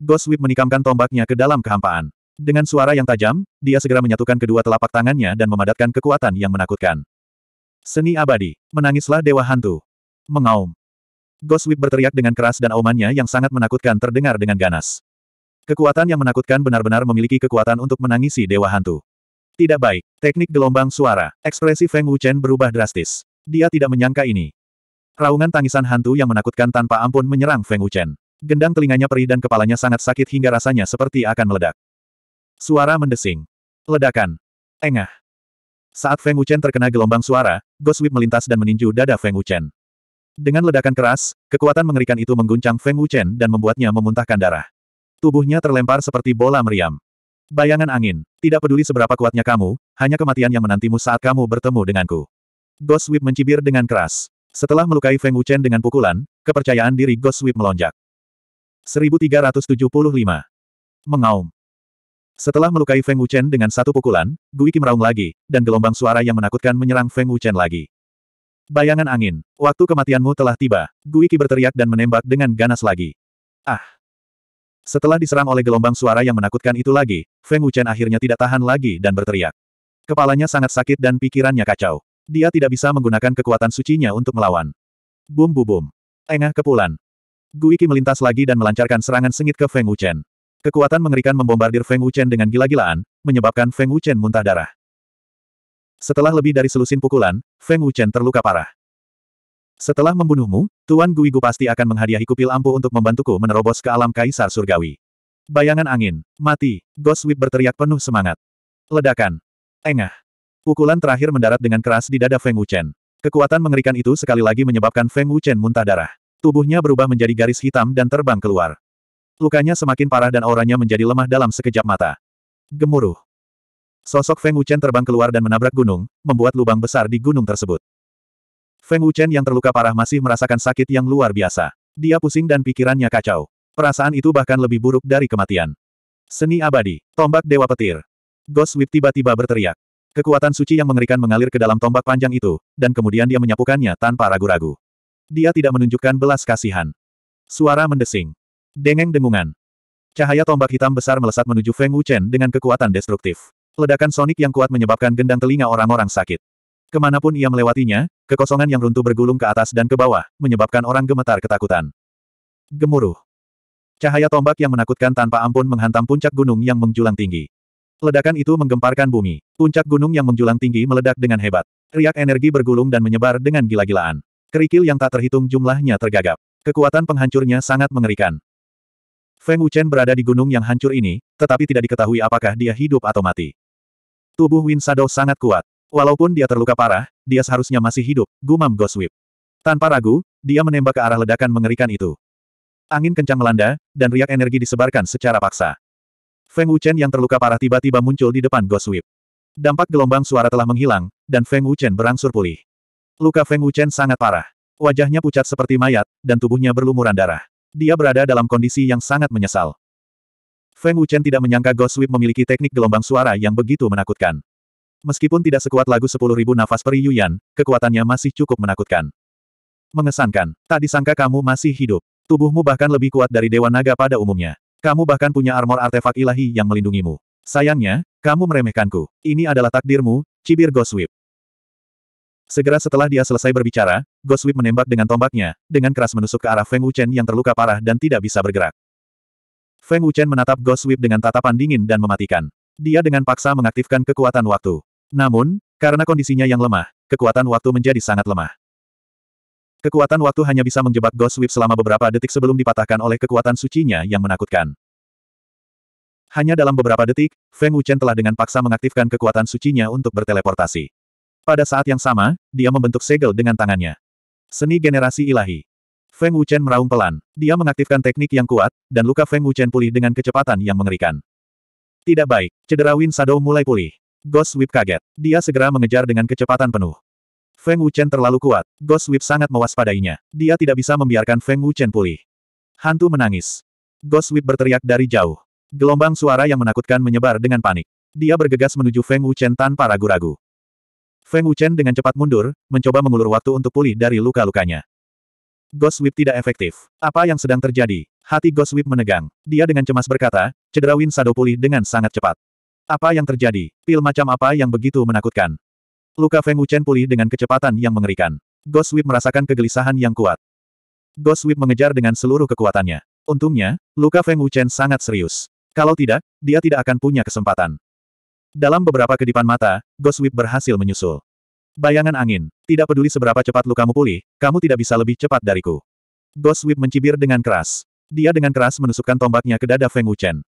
Ghost Whip menikamkan tombaknya ke dalam kehampaan. Dengan suara yang tajam, dia segera menyatukan kedua telapak tangannya dan memadatkan kekuatan yang menakutkan. Seni abadi. Menangislah Dewa Hantu. Mengaum. Whip berteriak dengan keras dan aumannya yang sangat menakutkan terdengar dengan ganas. Kekuatan yang menakutkan benar-benar memiliki kekuatan untuk menangisi Dewa Hantu. Tidak baik. Teknik gelombang suara. Ekspresi Feng Wuchen berubah drastis. Dia tidak menyangka ini. Raungan tangisan hantu yang menakutkan tanpa ampun menyerang Feng Wuchen. Gendang telinganya perih dan kepalanya sangat sakit hingga rasanya seperti akan meledak. Suara mendesing. Ledakan. Engah. Saat Feng Wuchen terkena gelombang suara, Ghost Whip melintas dan meninju dada Feng Wuchen. Dengan ledakan keras, kekuatan mengerikan itu mengguncang Feng Wuchen dan membuatnya memuntahkan darah. Tubuhnya terlempar seperti bola meriam. Bayangan angin. Tidak peduli seberapa kuatnya kamu, hanya kematian yang menantimu saat kamu bertemu denganku. Ghost Whip mencibir dengan keras. Setelah melukai Feng Wuchen dengan pukulan, kepercayaan diri Ghost Whip melonjak. 1375. Mengaum. Setelah melukai Feng Wuchen dengan satu pukulan, Guiki meraung lagi, dan gelombang suara yang menakutkan menyerang Feng Wuchen lagi. Bayangan angin, waktu kematianmu telah tiba, Guiki berteriak dan menembak dengan ganas lagi. Ah! Setelah diserang oleh gelombang suara yang menakutkan itu lagi, Feng Wuchen akhirnya tidak tahan lagi dan berteriak. Kepalanya sangat sakit dan pikirannya kacau. Dia tidak bisa menggunakan kekuatan sucinya untuk melawan. Bum bum bum. Engah kepulan. Guiki melintas lagi dan melancarkan serangan sengit ke Feng Wuchen. Kekuatan mengerikan membombardir Feng Wuchen dengan gila-gilaan, menyebabkan Feng Wuchen muntah darah. Setelah lebih dari selusin pukulan, Feng Wuchen terluka parah. Setelah membunuhmu, Tuan Gui pasti akan menghadiahi kupil ampuh untuk membantuku menerobos ke alam kaisar surgawi. Bayangan angin, mati, Ghost Whip berteriak penuh semangat. Ledakan. Engah. Pukulan terakhir mendarat dengan keras di dada Feng Wuchen. Kekuatan mengerikan itu sekali lagi menyebabkan Feng Wuchen muntah darah. Tubuhnya berubah menjadi garis hitam dan terbang keluar. Lukanya semakin parah dan auranya menjadi lemah dalam sekejap mata. Gemuruh. Sosok Feng Wuchen terbang keluar dan menabrak gunung, membuat lubang besar di gunung tersebut. Feng Wuchen yang terluka parah masih merasakan sakit yang luar biasa. Dia pusing dan pikirannya kacau. Perasaan itu bahkan lebih buruk dari kematian. Seni abadi, tombak dewa petir. Ghost Whip tiba-tiba berteriak. Kekuatan suci yang mengerikan mengalir ke dalam tombak panjang itu, dan kemudian dia menyapukannya tanpa ragu-ragu. Dia tidak menunjukkan belas kasihan. Suara mendesing. Dengeng dengungan. Cahaya tombak hitam besar melesat menuju Feng Wuchen dengan kekuatan destruktif. Ledakan sonik yang kuat menyebabkan gendang telinga orang-orang sakit. Kemanapun ia melewatinya, kekosongan yang runtuh bergulung ke atas dan ke bawah, menyebabkan orang gemetar ketakutan. Gemuruh. Cahaya tombak yang menakutkan tanpa ampun menghantam puncak gunung yang menjulang tinggi. Ledakan itu menggemparkan bumi. Puncak gunung yang menjulang tinggi meledak dengan hebat. Riak energi bergulung dan menyebar dengan gila-gilaan. Kerikil yang tak terhitung jumlahnya tergagap. Kekuatan penghancurnya sangat mengerikan. Feng Wuchen berada di gunung yang hancur ini, tetapi tidak diketahui apakah dia hidup atau mati. Tubuh Win Shadow sangat kuat. Walaupun dia terluka parah, dia seharusnya masih hidup, gumam Goswip. Tanpa ragu, dia menembak ke arah ledakan mengerikan itu. Angin kencang melanda, dan riak energi disebarkan secara paksa. Feng Wuchen yang terluka parah tiba-tiba muncul di depan Goswip. Dampak gelombang suara telah menghilang, dan Feng Wuchen berangsur pulih. Luka Feng Wuchen sangat parah. Wajahnya pucat seperti mayat, dan tubuhnya berlumuran darah dia berada dalam kondisi yang sangat menyesal. Feng Wuchen tidak menyangka Ghost Whip memiliki teknik gelombang suara yang begitu menakutkan. Meskipun tidak sekuat lagu 10.000 nafas per Yuyan, kekuatannya masih cukup menakutkan. Mengesankan, tak disangka kamu masih hidup. Tubuhmu bahkan lebih kuat dari Dewa Naga pada umumnya. Kamu bahkan punya armor artefak ilahi yang melindungimu. Sayangnya, kamu meremehkanku. Ini adalah takdirmu, cibir Ghost Whip. Segera setelah dia selesai berbicara, Ghost Whip menembak dengan tombaknya, dengan keras menusuk ke arah Feng Wuchen yang terluka parah dan tidak bisa bergerak. Feng Wuchen menatap Ghost Whip dengan tatapan dingin dan mematikan. Dia dengan paksa mengaktifkan kekuatan waktu. Namun, karena kondisinya yang lemah, kekuatan waktu menjadi sangat lemah. Kekuatan waktu hanya bisa menjebak Ghost Whip selama beberapa detik sebelum dipatahkan oleh kekuatan sucinya yang menakutkan. Hanya dalam beberapa detik, Feng Wuchen telah dengan paksa mengaktifkan kekuatan sucinya untuk berteleportasi. Pada saat yang sama, dia membentuk segel dengan tangannya. Seni generasi ilahi. Feng Wuchen meraung pelan. Dia mengaktifkan teknik yang kuat, dan luka Feng Wuchen pulih dengan kecepatan yang mengerikan. Tidak baik, cedera Win Shadow mulai pulih. Ghost Whip kaget. Dia segera mengejar dengan kecepatan penuh. Feng Wuchen terlalu kuat. Ghost Whip sangat mewaspadainya. Dia tidak bisa membiarkan Feng Wuchen pulih. Hantu menangis. Ghost Whip berteriak dari jauh. Gelombang suara yang menakutkan menyebar dengan panik. Dia bergegas menuju Feng Wuchen tanpa ragu-ragu. Feng Wuchen dengan cepat mundur, mencoba mengulur waktu untuk pulih dari luka-lukanya. Ghost Whip tidak efektif. Apa yang sedang terjadi? Hati Ghost Whip menegang. Dia dengan cemas berkata, cedera Win Sado pulih dengan sangat cepat. Apa yang terjadi? Pil macam apa yang begitu menakutkan? Luka Feng Wuchen pulih dengan kecepatan yang mengerikan. Ghost Whip merasakan kegelisahan yang kuat. Ghost Whip mengejar dengan seluruh kekuatannya. Untungnya, luka Feng Wuchen sangat serius. Kalau tidak, dia tidak akan punya kesempatan. Dalam beberapa kedipan mata, Ghost Whip berhasil menyusul. Bayangan angin, tidak peduli seberapa cepat lukamu pulih, kamu tidak bisa lebih cepat dariku. Ghost Whip mencibir dengan keras. Dia dengan keras menusukkan tombaknya ke dada Feng Wuchen.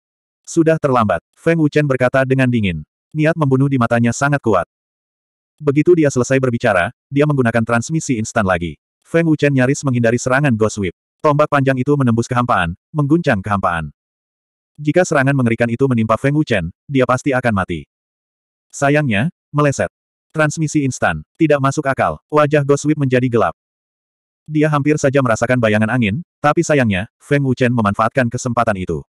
Sudah terlambat, Feng Wuchen berkata dengan dingin. Niat membunuh di matanya sangat kuat. Begitu dia selesai berbicara, dia menggunakan transmisi instan lagi. Feng Wuchen nyaris menghindari serangan Ghost Whip. Tombak panjang itu menembus kehampaan, mengguncang kehampaan. Jika serangan mengerikan itu menimpa Feng Wuchen, dia pasti akan mati. Sayangnya, meleset. Transmisi instan, tidak masuk akal, wajah Ghost Whip menjadi gelap. Dia hampir saja merasakan bayangan angin, tapi sayangnya, Feng Wuchen memanfaatkan kesempatan itu.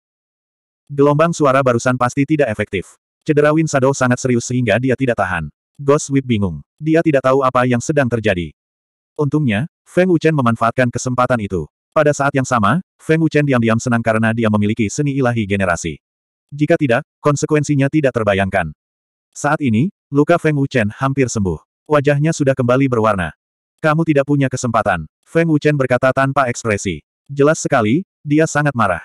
Gelombang suara barusan pasti tidak efektif. Cedera Win Shadow sangat serius sehingga dia tidak tahan. Ghost Whip bingung. Dia tidak tahu apa yang sedang terjadi. Untungnya, Feng Wuchen memanfaatkan kesempatan itu. Pada saat yang sama, Feng Wuchen diam-diam senang karena dia memiliki seni ilahi generasi. Jika tidak, konsekuensinya tidak terbayangkan. Saat ini, luka Feng Wuchen hampir sembuh. Wajahnya sudah kembali berwarna. Kamu tidak punya kesempatan, Feng Wuchen berkata tanpa ekspresi. Jelas sekali, dia sangat marah.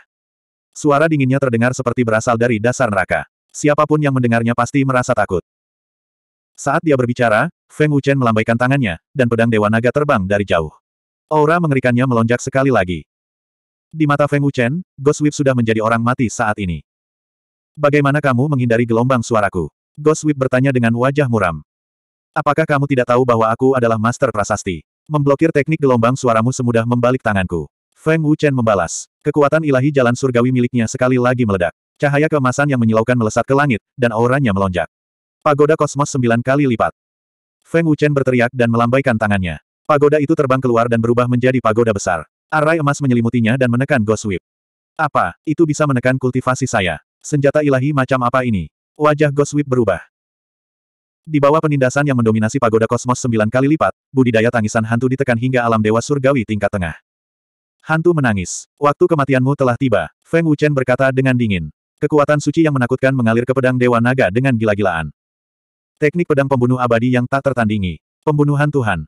Suara dinginnya terdengar seperti berasal dari dasar neraka. Siapapun yang mendengarnya pasti merasa takut. Saat dia berbicara, Feng Wuchen melambaikan tangannya, dan pedang Dewa Naga terbang dari jauh. Aura mengerikannya melonjak sekali lagi. Di mata Feng Wuchen, Ghost Whip sudah menjadi orang mati saat ini. Bagaimana kamu menghindari gelombang suaraku? Ghost Whip bertanya dengan wajah muram. Apakah kamu tidak tahu bahwa aku adalah master prasasti? Memblokir teknik gelombang suaramu semudah membalik tanganku. Feng Wuchen membalas. Kekuatan ilahi jalan surgawi miliknya sekali lagi meledak. Cahaya keemasan yang menyilaukan melesat ke langit, dan auranya melonjak. Pagoda kosmos sembilan kali lipat. Feng Wuchen berteriak dan melambaikan tangannya. Pagoda itu terbang keluar dan berubah menjadi pagoda besar. Arai emas menyelimutinya dan menekan Ghost Whip. Apa, itu bisa menekan kultivasi saya? Senjata ilahi macam apa ini? Wajah Ghost Whip berubah. Di bawah penindasan yang mendominasi pagoda kosmos sembilan kali lipat, budidaya tangisan hantu ditekan hingga alam dewa surgawi tingkat tengah. Hantu menangis. Waktu kematianmu telah tiba, Feng Wuchen berkata dengan dingin. Kekuatan suci yang menakutkan mengalir ke pedang Dewa Naga dengan gila-gilaan. Teknik pedang pembunuh abadi yang tak tertandingi. Pembunuhan Tuhan.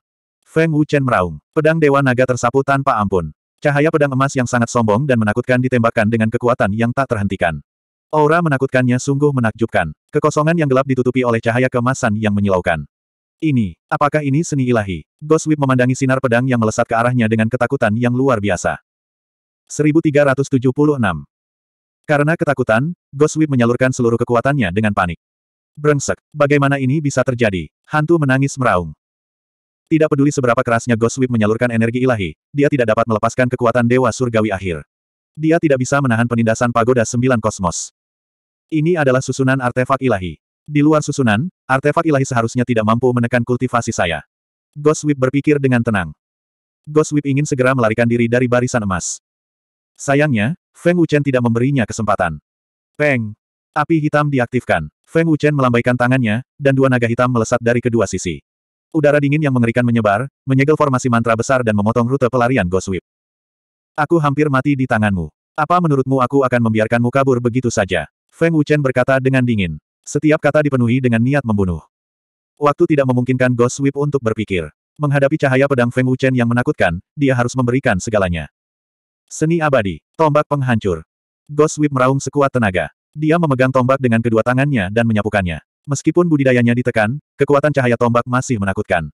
Feng Wuchen meraung. Pedang Dewa Naga tersapu tanpa ampun. Cahaya pedang emas yang sangat sombong dan menakutkan ditembakkan dengan kekuatan yang tak terhentikan. Aura menakutkannya sungguh menakjubkan. Kekosongan yang gelap ditutupi oleh cahaya kemasan yang menyilaukan. Ini, apakah ini seni ilahi? Ghost memandangi sinar pedang yang melesat ke arahnya dengan ketakutan yang luar biasa. 1376 Karena ketakutan, Ghost menyalurkan seluruh kekuatannya dengan panik. Brengsek, bagaimana ini bisa terjadi? Hantu menangis meraung. Tidak peduli seberapa kerasnya Ghost Whip menyalurkan energi ilahi, dia tidak dapat melepaskan kekuatan Dewa Surgawi akhir. Dia tidak bisa menahan penindasan pagoda sembilan kosmos. Ini adalah susunan artefak ilahi. Di luar susunan, artefak ilahi seharusnya tidak mampu menekan kultivasi saya. Ghost Whip berpikir dengan tenang. Ghost Whip ingin segera melarikan diri dari barisan emas. Sayangnya, Feng Wuchen tidak memberinya kesempatan. Peng! Api hitam diaktifkan. Feng Wuchen melambaikan tangannya, dan dua naga hitam melesat dari kedua sisi. Udara dingin yang mengerikan menyebar, menyegel formasi mantra besar dan memotong rute pelarian Ghost Aku hampir mati di tanganmu. Apa menurutmu aku akan membiarkanmu kabur begitu saja? Feng Wuchen berkata dengan dingin. Setiap kata dipenuhi dengan niat membunuh. Waktu tidak memungkinkan Ghost untuk berpikir. Menghadapi cahaya pedang Feng Wuchen yang menakutkan, dia harus memberikan segalanya. Seni abadi, tombak penghancur. Ghost meraung sekuat tenaga. Dia memegang tombak dengan kedua tangannya dan menyapukannya. Meskipun budidayanya ditekan, kekuatan cahaya tombak masih menakutkan.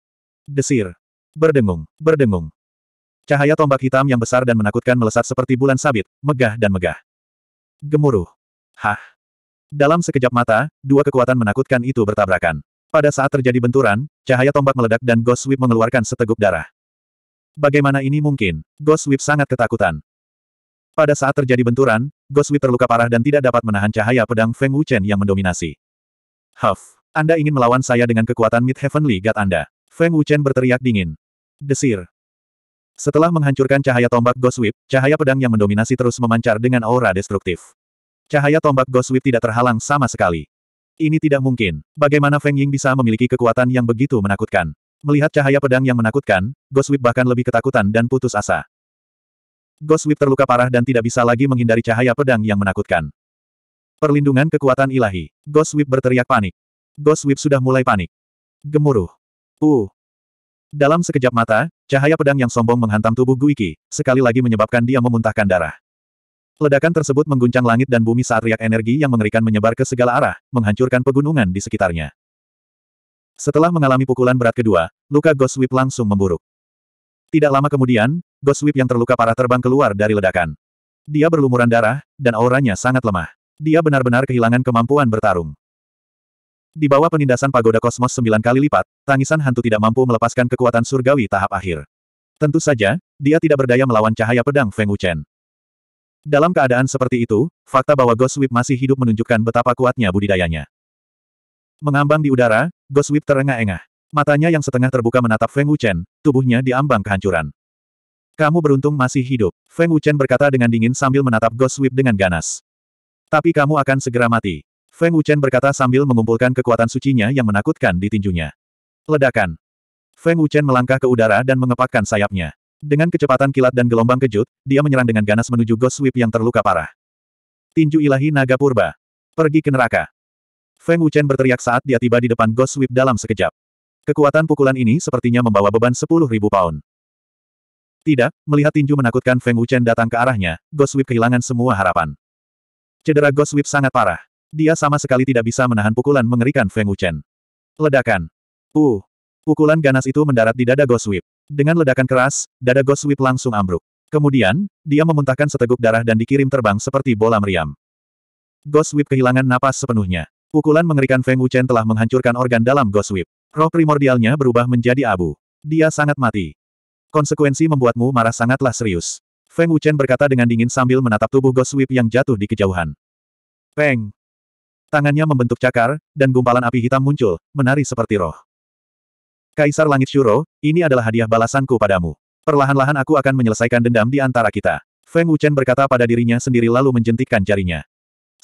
Desir. Berdengung, berdengung. Cahaya tombak hitam yang besar dan menakutkan melesat seperti bulan sabit, megah dan megah. Gemuruh. Hah. Dalam sekejap mata, dua kekuatan menakutkan itu bertabrakan. Pada saat terjadi benturan, cahaya tombak meledak dan Ghost Whip mengeluarkan seteguk darah. Bagaimana ini mungkin? Ghost Whip sangat ketakutan. Pada saat terjadi benturan, Ghost Whip terluka parah dan tidak dapat menahan cahaya pedang Feng Wuchen yang mendominasi. Huff, Anda ingin melawan saya dengan kekuatan Mid Heavenly God Anda. Feng Wuchen berteriak dingin. Desir. Setelah menghancurkan cahaya tombak Ghost Whip, cahaya pedang yang mendominasi terus memancar dengan aura destruktif. Cahaya tombak Ghost Whip tidak terhalang sama sekali. Ini tidak mungkin. Bagaimana Feng Ying bisa memiliki kekuatan yang begitu menakutkan? Melihat cahaya pedang yang menakutkan, Ghost Whip bahkan lebih ketakutan dan putus asa. Ghost Whip terluka parah dan tidak bisa lagi menghindari cahaya pedang yang menakutkan. Perlindungan kekuatan ilahi. Ghost Whip berteriak panik. Ghost Whip sudah mulai panik. Gemuruh. Uh. Dalam sekejap mata, cahaya pedang yang sombong menghantam tubuh Guiki, sekali lagi menyebabkan dia memuntahkan darah. Ledakan tersebut mengguncang langit dan bumi saat riak energi yang mengerikan menyebar ke segala arah, menghancurkan pegunungan di sekitarnya. Setelah mengalami pukulan berat kedua, luka Ghost Whip langsung memburuk. Tidak lama kemudian, Ghost Whip yang terluka parah terbang keluar dari ledakan. Dia berlumuran darah, dan auranya sangat lemah. Dia benar-benar kehilangan kemampuan bertarung. Di bawah penindasan pagoda kosmos sembilan kali lipat, tangisan hantu tidak mampu melepaskan kekuatan surgawi tahap akhir. Tentu saja, dia tidak berdaya melawan cahaya pedang Feng Wuchen. Dalam keadaan seperti itu, fakta bahwa Ghost Whip masih hidup menunjukkan betapa kuatnya budidayanya. Mengambang di udara, Ghost Whip terengah-engah. Matanya yang setengah terbuka menatap Feng Wuchen, tubuhnya diambang kehancuran. Kamu beruntung masih hidup, Feng Wuchen berkata dengan dingin sambil menatap Ghost Whip dengan ganas. Tapi kamu akan segera mati. Feng Wuchen berkata sambil mengumpulkan kekuatan sucinya yang menakutkan di tinjunya. Ledakan. Feng Wuchen melangkah ke udara dan mengepakkan sayapnya. Dengan kecepatan kilat dan gelombang kejut, dia menyerang dengan ganas menuju Ghost Whip yang terluka parah. Tinju ilahi naga purba. Pergi ke neraka. Feng Wuchen berteriak saat dia tiba di depan Ghost Whip dalam sekejap. Kekuatan pukulan ini sepertinya membawa beban 10.000 pound. Tidak, melihat tinju menakutkan Feng Wuchen datang ke arahnya, Ghost Whip kehilangan semua harapan. Cedera Ghost Whip sangat parah. Dia sama sekali tidak bisa menahan pukulan mengerikan Feng Wuchen. Ledakan. Uh. Pukulan ganas itu mendarat di dada Ghost Whip. Dengan ledakan keras, dada Ghost Whip langsung ambruk. Kemudian, dia memuntahkan seteguk darah dan dikirim terbang seperti bola meriam. Ghost Whip kehilangan napas sepenuhnya. Pukulan mengerikan Feng Wuchen telah menghancurkan organ dalam Ghost Whip. Roh primordialnya berubah menjadi abu. Dia sangat mati. Konsekuensi membuatmu marah sangatlah serius. Feng Wuchen berkata dengan dingin sambil menatap tubuh Ghost Whip yang jatuh di kejauhan. Peng! Tangannya membentuk cakar, dan gumpalan api hitam muncul, menari seperti roh. Kaisar Langit Shuro, ini adalah hadiah balasanku padamu. Perlahan-lahan aku akan menyelesaikan dendam di antara kita. Feng Wuchen berkata pada dirinya sendiri lalu menjentikkan jarinya.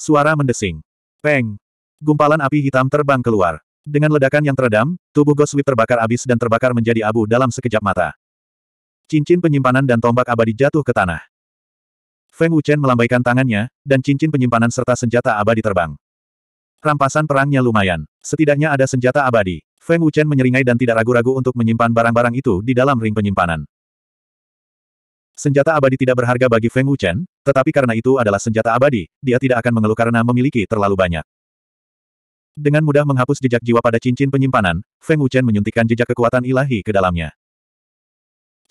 Suara mendesing. Peng! Gumpalan api hitam terbang keluar. Dengan ledakan yang teredam, tubuh Ghost Whip terbakar abis dan terbakar menjadi abu dalam sekejap mata. Cincin penyimpanan dan tombak abadi jatuh ke tanah. Feng Wuchen melambaikan tangannya, dan cincin penyimpanan serta senjata abadi terbang. Rampasan perangnya lumayan. Setidaknya ada senjata abadi. Feng Wuchen menyeringai dan tidak ragu-ragu untuk menyimpan barang-barang itu di dalam ring penyimpanan. Senjata abadi tidak berharga bagi Feng Wuchen, tetapi karena itu adalah senjata abadi, dia tidak akan mengeluh karena memiliki terlalu banyak. Dengan mudah menghapus jejak jiwa pada cincin penyimpanan, Feng Wuchen menyuntikkan jejak kekuatan ilahi ke dalamnya.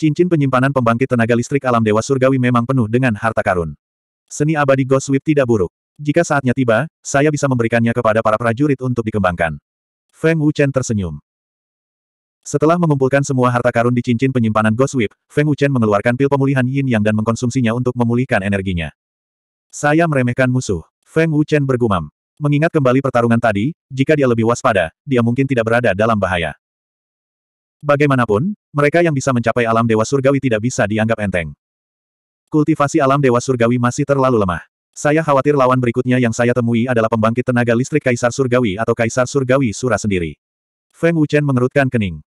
Cincin penyimpanan pembangkit tenaga listrik alam dewa surgawi memang penuh dengan harta karun. Seni abadi Ghost Whip tidak buruk. Jika saatnya tiba, saya bisa memberikannya kepada para prajurit untuk dikembangkan. Feng Wuchen tersenyum. Setelah mengumpulkan semua harta karun di cincin penyimpanan Ghost Whip, Feng Wuchen mengeluarkan pil pemulihan yin yang dan mengkonsumsinya untuk memulihkan energinya. Saya meremehkan musuh. Feng Wuchen bergumam. Mengingat kembali pertarungan tadi, jika dia lebih waspada, dia mungkin tidak berada dalam bahaya. Bagaimanapun, mereka yang bisa mencapai alam dewa surgawi tidak bisa dianggap enteng. Kultivasi alam dewa surgawi masih terlalu lemah. Saya khawatir lawan berikutnya yang saya temui adalah pembangkit tenaga listrik Kaisar Surgawi atau Kaisar Surgawi Sura sendiri. Feng Wuchen mengerutkan kening.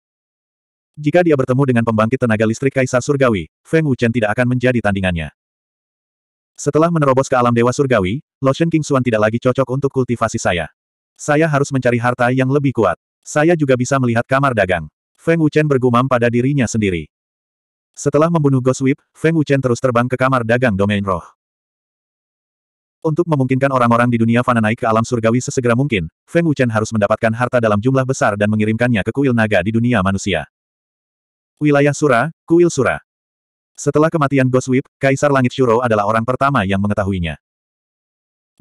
Jika dia bertemu dengan pembangkit tenaga listrik Kaisar Surgawi, Feng Wuchen tidak akan menjadi tandingannya. Setelah menerobos ke alam dewa surgawi, Lotion King Xuan tidak lagi cocok untuk kultivasi saya. Saya harus mencari harta yang lebih kuat. Saya juga bisa melihat kamar dagang. Feng Wuchen bergumam pada dirinya sendiri. Setelah membunuh Ghost Whip, Feng Wuchen terus terbang ke kamar dagang domain roh. Untuk memungkinkan orang-orang di dunia fana naik ke alam surgawi sesegera mungkin, Feng Wuchen harus mendapatkan harta dalam jumlah besar dan mengirimkannya ke kuil naga di dunia manusia. Wilayah Sura, Kuil Sura Setelah kematian Ghost Whip, Kaisar Langit Shuro adalah orang pertama yang mengetahuinya.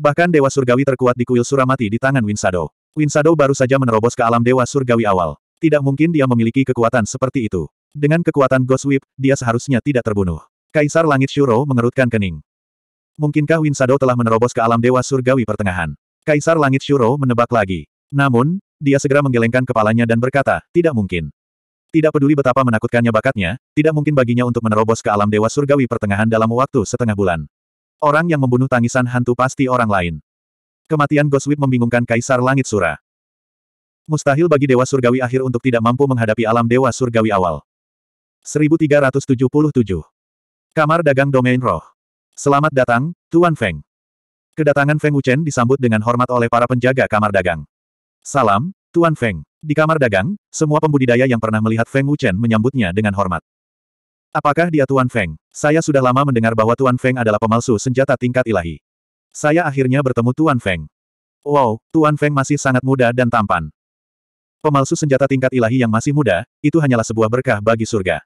Bahkan Dewa Surgawi terkuat di Kuil Sura mati di tangan Winsado. Winsado baru saja menerobos ke alam Dewa Surgawi awal. Tidak mungkin dia memiliki kekuatan seperti itu. Dengan kekuatan Ghost Whip, dia seharusnya tidak terbunuh. Kaisar Langit Shuro mengerutkan kening. Mungkinkah Winsado telah menerobos ke alam dewa surgawi pertengahan? Kaisar Langit Shuro menebak lagi. Namun, dia segera menggelengkan kepalanya dan berkata, tidak mungkin. Tidak peduli betapa menakutkannya bakatnya, tidak mungkin baginya untuk menerobos ke alam dewa surgawi pertengahan dalam waktu setengah bulan. Orang yang membunuh tangisan hantu pasti orang lain. Kematian Whip membingungkan Kaisar Langit Sura. Mustahil bagi Dewa Surgawi akhir untuk tidak mampu menghadapi alam Dewa Surgawi awal. 1377. Kamar Dagang Domain Roh. Selamat datang, Tuan Feng. Kedatangan Feng Wuchen disambut dengan hormat oleh para penjaga kamar dagang. Salam, Tuan Feng. Di kamar dagang, semua pembudidaya yang pernah melihat Feng Wuchen menyambutnya dengan hormat. Apakah dia Tuan Feng? Saya sudah lama mendengar bahwa Tuan Feng adalah pemalsu senjata tingkat ilahi. Saya akhirnya bertemu Tuan Feng. Wow, Tuan Feng masih sangat muda dan tampan pemalsu senjata tingkat ilahi yang masih muda, itu hanyalah sebuah berkah bagi surga.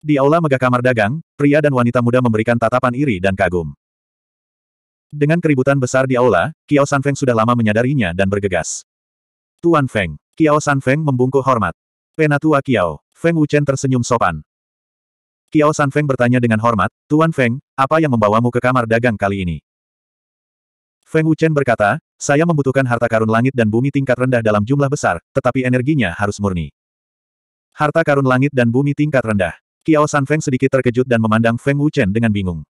Di aula megah kamar dagang, pria dan wanita muda memberikan tatapan iri dan kagum. Dengan keributan besar di aula, Kiao Sanfeng sudah lama menyadarinya dan bergegas. Tuan Feng, Kiao Sanfeng membungkuk hormat. Penatua Kiao, Feng Wuchen tersenyum sopan. Kiao Sanfeng bertanya dengan hormat, Tuan Feng, apa yang membawamu ke kamar dagang kali ini? Feng Wuchen berkata, saya membutuhkan harta karun langit dan bumi tingkat rendah dalam jumlah besar, tetapi energinya harus murni. Harta karun langit dan bumi tingkat rendah. Kiao San Feng sedikit terkejut dan memandang Feng Wuchen dengan bingung.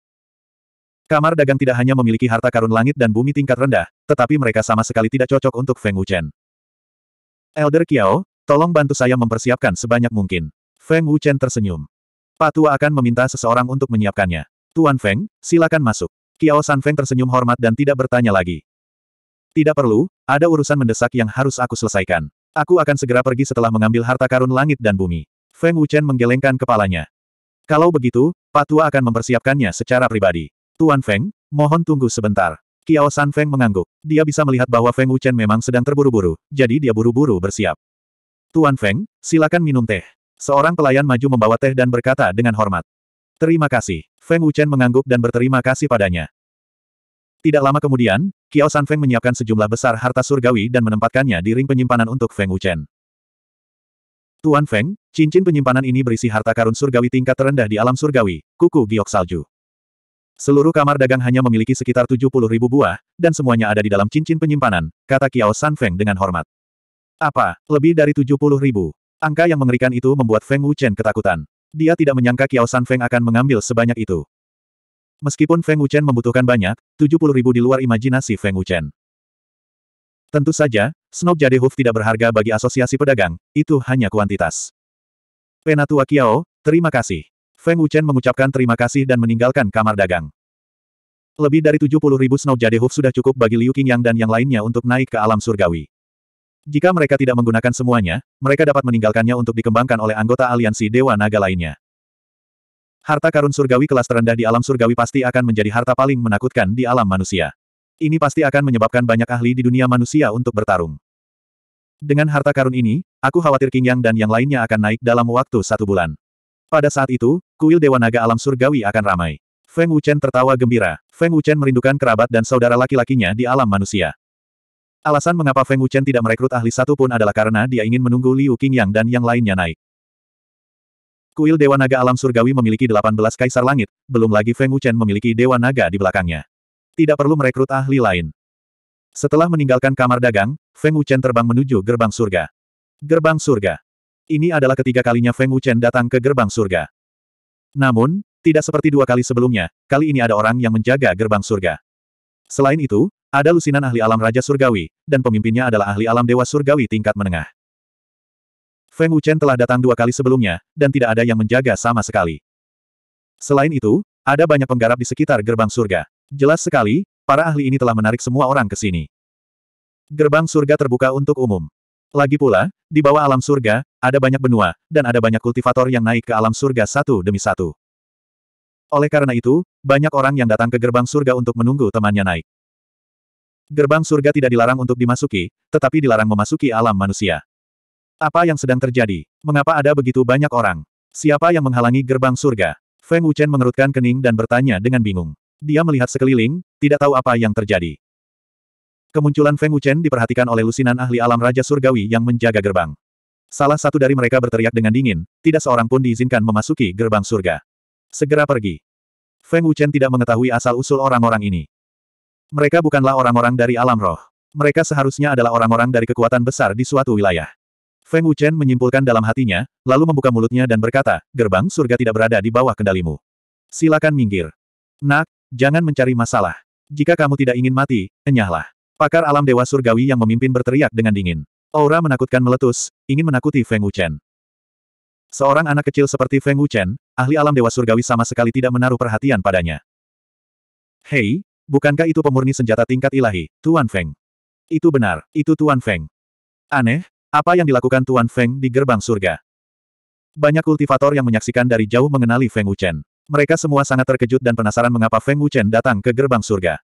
Kamar dagang tidak hanya memiliki harta karun langit dan bumi tingkat rendah, tetapi mereka sama sekali tidak cocok untuk Feng Wuchen. Elder Kiao, tolong bantu saya mempersiapkan sebanyak mungkin. Feng Wuchen tersenyum. Pak tua akan meminta seseorang untuk menyiapkannya. Tuan Feng, silakan masuk. Kiao San Feng tersenyum hormat dan tidak bertanya lagi. Tidak perlu, ada urusan mendesak yang harus aku selesaikan. Aku akan segera pergi setelah mengambil harta karun langit dan bumi. Feng Wuchen menggelengkan kepalanya. Kalau begitu, Pak Tua akan mempersiapkannya secara pribadi. Tuan Feng, mohon tunggu sebentar. Kiao San Feng mengangguk. Dia bisa melihat bahwa Feng Wuchen memang sedang terburu-buru, jadi dia buru-buru bersiap. Tuan Feng, silakan minum teh. Seorang pelayan maju membawa teh dan berkata dengan hormat. Terima kasih. Feng Wuchen mengangguk dan berterima kasih padanya. Tidak lama kemudian, Kiao San Feng menyiapkan sejumlah besar harta surgawi dan menempatkannya di ring penyimpanan untuk Feng Wuchen. Tuan Feng, cincin penyimpanan ini berisi harta karun surgawi tingkat terendah di alam surgawi, kuku giok salju. Seluruh kamar dagang hanya memiliki sekitar 70 ribu buah, dan semuanya ada di dalam cincin penyimpanan, kata Kiao San Feng dengan hormat. Apa, lebih dari 70 ribu? Angka yang mengerikan itu membuat Feng Wuchen ketakutan. Dia tidak menyangka Kiao San Feng akan mengambil sebanyak itu. Meskipun Feng Wuchen membutuhkan banyak, 70 ribu di luar imajinasi Feng Wuchen. Tentu saja, Snob Hoof tidak berharga bagi asosiasi pedagang, itu hanya kuantitas. Penatua Kiao, terima kasih. Feng Wuchen mengucapkan terima kasih dan meninggalkan kamar dagang. Lebih dari 70 ribu Snob Hoof sudah cukup bagi Liu Qingyang dan yang lainnya untuk naik ke alam surgawi. Jika mereka tidak menggunakan semuanya, mereka dapat meninggalkannya untuk dikembangkan oleh anggota aliansi Dewa Naga lainnya. Harta karun surgawi kelas terendah di alam surgawi pasti akan menjadi harta paling menakutkan di alam manusia. Ini pasti akan menyebabkan banyak ahli di dunia manusia untuk bertarung. Dengan harta karun ini, aku khawatir King Yang dan yang lainnya akan naik dalam waktu satu bulan. Pada saat itu, kuil Dewa Naga alam surgawi akan ramai. Feng Wuchen tertawa gembira. Feng Wuchen merindukan kerabat dan saudara laki-lakinya di alam manusia. Alasan mengapa Feng Wuchen tidak merekrut ahli satupun adalah karena dia ingin menunggu Liu King Yang dan yang lainnya naik. Kuil Dewa Naga Alam Surgawi memiliki 18 kaisar langit, belum lagi Feng Wuchen memiliki Dewa Naga di belakangnya. Tidak perlu merekrut ahli lain. Setelah meninggalkan kamar dagang, Feng Wuchen terbang menuju gerbang surga. Gerbang surga. Ini adalah ketiga kalinya Feng Wuchen datang ke gerbang surga. Namun, tidak seperti dua kali sebelumnya, kali ini ada orang yang menjaga gerbang surga. Selain itu, ada lusinan ahli alam Raja Surgawi, dan pemimpinnya adalah ahli alam Dewa Surgawi tingkat menengah. Feng Wuchen telah datang dua kali sebelumnya, dan tidak ada yang menjaga sama sekali. Selain itu, ada banyak penggarap di sekitar gerbang surga. Jelas sekali, para ahli ini telah menarik semua orang ke sini. Gerbang surga terbuka untuk umum. Lagi pula, di bawah alam surga, ada banyak benua, dan ada banyak kultivator yang naik ke alam surga satu demi satu. Oleh karena itu, banyak orang yang datang ke gerbang surga untuk menunggu temannya naik. Gerbang surga tidak dilarang untuk dimasuki, tetapi dilarang memasuki alam manusia. Apa yang sedang terjadi? Mengapa ada begitu banyak orang? Siapa yang menghalangi gerbang surga? Feng Wuchen mengerutkan kening dan bertanya dengan bingung. Dia melihat sekeliling, tidak tahu apa yang terjadi. Kemunculan Feng Wuchen diperhatikan oleh lusinan ahli alam Raja Surgawi yang menjaga gerbang. Salah satu dari mereka berteriak dengan dingin, tidak seorang pun diizinkan memasuki gerbang surga. Segera pergi. Feng Wuchen tidak mengetahui asal-usul orang-orang ini. Mereka bukanlah orang-orang dari alam roh. Mereka seharusnya adalah orang-orang dari kekuatan besar di suatu wilayah. Feng Wuchen menyimpulkan dalam hatinya, lalu membuka mulutnya dan berkata, gerbang surga tidak berada di bawah kendalimu. Silakan minggir. Nak, jangan mencari masalah. Jika kamu tidak ingin mati, enyahlah. Pakar alam dewa surgawi yang memimpin berteriak dengan dingin. Aura menakutkan meletus, ingin menakuti Feng Wuchen. Seorang anak kecil seperti Feng Wuchen, ahli alam dewa surgawi sama sekali tidak menaruh perhatian padanya. Hei, bukankah itu pemurni senjata tingkat ilahi, Tuan Feng? Itu benar, itu Tuan Feng. Aneh, apa yang dilakukan Tuan Feng di gerbang surga? Banyak kultivator yang menyaksikan dari jauh mengenali Feng Wuchen. Mereka semua sangat terkejut dan penasaran mengapa Feng Wuchen datang ke gerbang surga.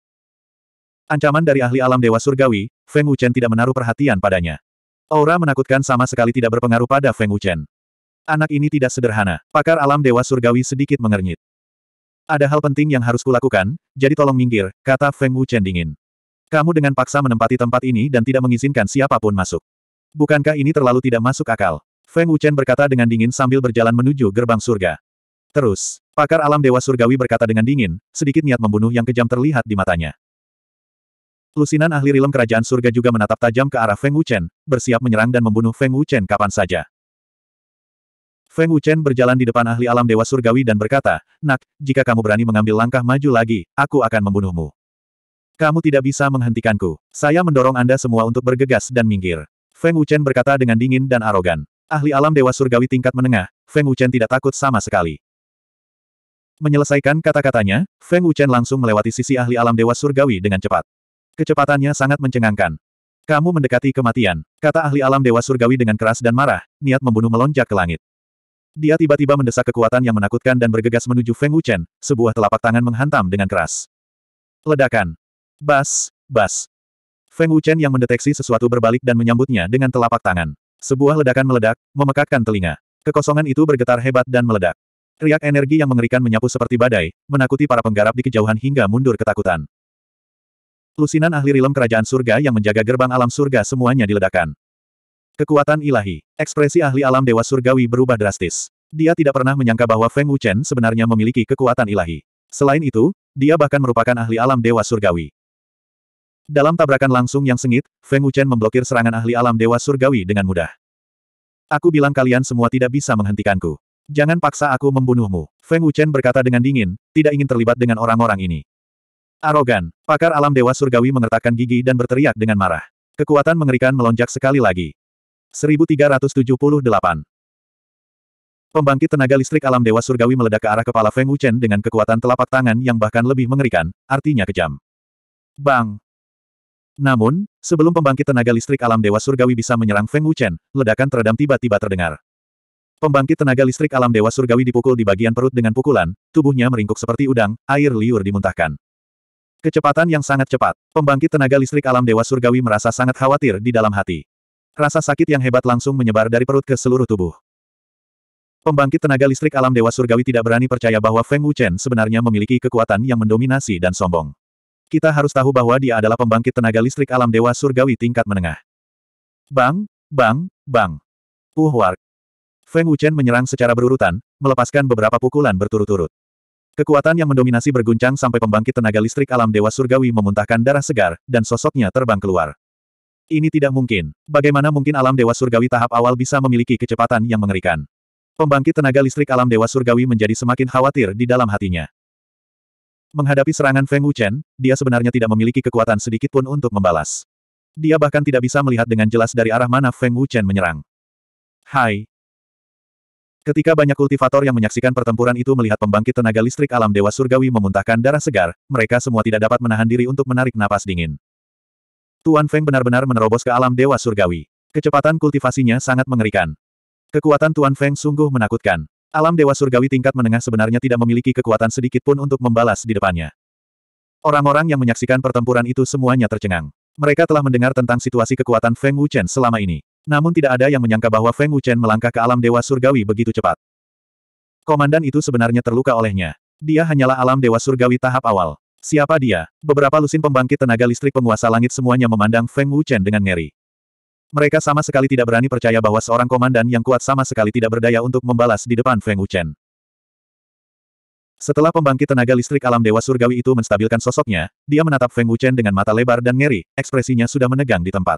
Ancaman dari ahli alam dewa surgawi, Feng Wuchen tidak menaruh perhatian padanya. Aura menakutkan sama sekali tidak berpengaruh pada Feng Wuchen. Anak ini tidak sederhana. Pakar alam dewa surgawi sedikit mengernyit. Ada hal penting yang harus kulakukan, jadi tolong minggir, kata Feng Wuchen dingin. Kamu dengan paksa menempati tempat ini dan tidak mengizinkan siapapun masuk. Bukankah ini terlalu tidak masuk akal? Feng Wuchen berkata dengan dingin sambil berjalan menuju gerbang surga. Terus, pakar alam dewa surgawi berkata dengan dingin, sedikit niat membunuh yang kejam terlihat di matanya. Lusinan ahli rilem kerajaan surga juga menatap tajam ke arah Feng Wuchen, bersiap menyerang dan membunuh Feng Wuchen kapan saja. Feng Wuchen berjalan di depan ahli alam dewa surgawi dan berkata, Nak, jika kamu berani mengambil langkah maju lagi, aku akan membunuhmu. Kamu tidak bisa menghentikanku. Saya mendorong Anda semua untuk bergegas dan minggir. Feng Wuchen berkata dengan dingin dan arogan. Ahli alam dewa surgawi tingkat menengah, Feng Wuchen tidak takut sama sekali. Menyelesaikan kata-katanya, Feng Wuchen langsung melewati sisi ahli alam dewa surgawi dengan cepat. Kecepatannya sangat mencengangkan. Kamu mendekati kematian, kata ahli alam dewa surgawi dengan keras dan marah, niat membunuh melonjak ke langit. Dia tiba-tiba mendesak kekuatan yang menakutkan dan bergegas menuju Feng Wuchen, sebuah telapak tangan menghantam dengan keras. Ledakan. Bas, bas, Feng Wuchen yang mendeteksi sesuatu berbalik dan menyambutnya dengan telapak tangan. Sebuah ledakan meledak, memekakkan telinga. Kekosongan itu bergetar hebat dan meledak. Riak energi yang mengerikan menyapu seperti badai, menakuti para penggarap di kejauhan hingga mundur ketakutan. Lusinan ahli rilem kerajaan surga yang menjaga gerbang alam surga semuanya diledakkan. Kekuatan ilahi. Ekspresi ahli alam dewa surgawi berubah drastis. Dia tidak pernah menyangka bahwa Feng Wuchen sebenarnya memiliki kekuatan ilahi. Selain itu, dia bahkan merupakan ahli alam dewa surgawi. Dalam tabrakan langsung yang sengit, Feng Wuchen memblokir serangan ahli alam dewa surgawi dengan mudah. Aku bilang kalian semua tidak bisa menghentikanku. Jangan paksa aku membunuhmu. Feng Wuchen berkata dengan dingin, tidak ingin terlibat dengan orang-orang ini. Arogan, pakar alam dewa surgawi mengertakkan gigi dan berteriak dengan marah. Kekuatan mengerikan melonjak sekali lagi. 1378. Pembangkit tenaga listrik alam dewa surgawi meledak ke arah kepala Feng Wuchen dengan kekuatan telapak tangan yang bahkan lebih mengerikan, artinya kejam. Bang! Namun, sebelum pembangkit tenaga listrik alam Dewa Surgawi bisa menyerang Feng Wuchen, ledakan teredam tiba-tiba terdengar. Pembangkit tenaga listrik alam Dewa Surgawi dipukul di bagian perut dengan pukulan, tubuhnya meringkuk seperti udang, air liur dimuntahkan. Kecepatan yang sangat cepat. Pembangkit tenaga listrik alam Dewa Surgawi merasa sangat khawatir di dalam hati. Rasa sakit yang hebat langsung menyebar dari perut ke seluruh tubuh. Pembangkit tenaga listrik alam Dewa Surgawi tidak berani percaya bahwa Feng Wuchen sebenarnya memiliki kekuatan yang mendominasi dan sombong. Kita harus tahu bahwa dia adalah pembangkit tenaga listrik alam dewa surgawi tingkat menengah. Bang, bang, bang. Uh, wark. Feng Wuchen menyerang secara berurutan, melepaskan beberapa pukulan berturut-turut. Kekuatan yang mendominasi berguncang sampai pembangkit tenaga listrik alam Dewa Surgawi memuntahkan darah segar, dan sosoknya terbang keluar. Ini tidak mungkin. Bagaimana mungkin alam Dewa Surgawi tahap awal bisa memiliki kecepatan yang mengerikan? Pembangkit tenaga listrik alam Dewa Surgawi menjadi semakin khawatir di dalam hatinya. Menghadapi serangan Feng Wuchen, dia sebenarnya tidak memiliki kekuatan sedikit pun untuk membalas. Dia bahkan tidak bisa melihat dengan jelas dari arah mana Feng Wuchen menyerang. Hai. Ketika banyak kultivator yang menyaksikan pertempuran itu melihat pembangkit tenaga listrik alam Dewa Surgawi memuntahkan darah segar, mereka semua tidak dapat menahan diri untuk menarik napas dingin. Tuan Feng benar-benar menerobos ke alam Dewa Surgawi. Kecepatan kultivasinya sangat mengerikan. Kekuatan Tuan Feng sungguh menakutkan. Alam Dewa Surgawi tingkat menengah sebenarnya tidak memiliki kekuatan sedikit pun untuk membalas di depannya. Orang-orang yang menyaksikan pertempuran itu semuanya tercengang. Mereka telah mendengar tentang situasi kekuatan Feng Wuchen selama ini. Namun tidak ada yang menyangka bahwa Feng Wuchen melangkah ke alam Dewa Surgawi begitu cepat. Komandan itu sebenarnya terluka olehnya. Dia hanyalah alam Dewa Surgawi tahap awal. Siapa dia? Beberapa lusin pembangkit tenaga listrik penguasa langit semuanya memandang Feng Wuchen dengan ngeri. Mereka sama sekali tidak berani percaya bahwa seorang komandan yang kuat sama sekali tidak berdaya untuk membalas di depan Feng Wuchen. Setelah pembangkit tenaga listrik alam dewa surgawi itu menstabilkan sosoknya, dia menatap Feng Wuchen dengan mata lebar dan ngeri, ekspresinya sudah menegang di tempat.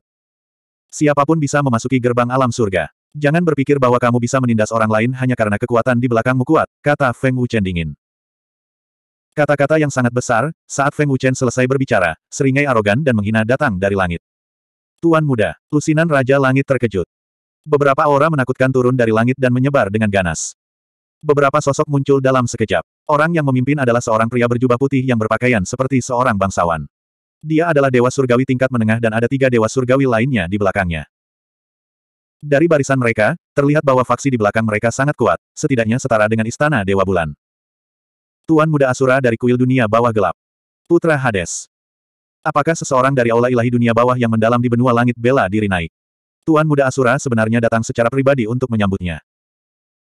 Siapapun bisa memasuki gerbang alam surga. Jangan berpikir bahwa kamu bisa menindas orang lain hanya karena kekuatan di belakangmu kuat, kata Feng Wuchen dingin. Kata-kata yang sangat besar, saat Feng Wuchen selesai berbicara, seringai arogan dan menghina datang dari langit. Tuan muda, lusinan Raja Langit terkejut. Beberapa aura menakutkan turun dari langit dan menyebar dengan ganas. Beberapa sosok muncul dalam sekejap. Orang yang memimpin adalah seorang pria berjubah putih yang berpakaian seperti seorang bangsawan. Dia adalah dewa surgawi tingkat menengah dan ada tiga dewa surgawi lainnya di belakangnya. Dari barisan mereka, terlihat bahwa faksi di belakang mereka sangat kuat, setidaknya setara dengan istana Dewa Bulan. Tuan Muda Asura dari Kuil Dunia Bawah Gelap. Putra Hades. Apakah seseorang dari aula ilahi dunia bawah yang mendalam di benua langit bela diri naik? Tuan Muda Asura sebenarnya datang secara pribadi untuk menyambutnya.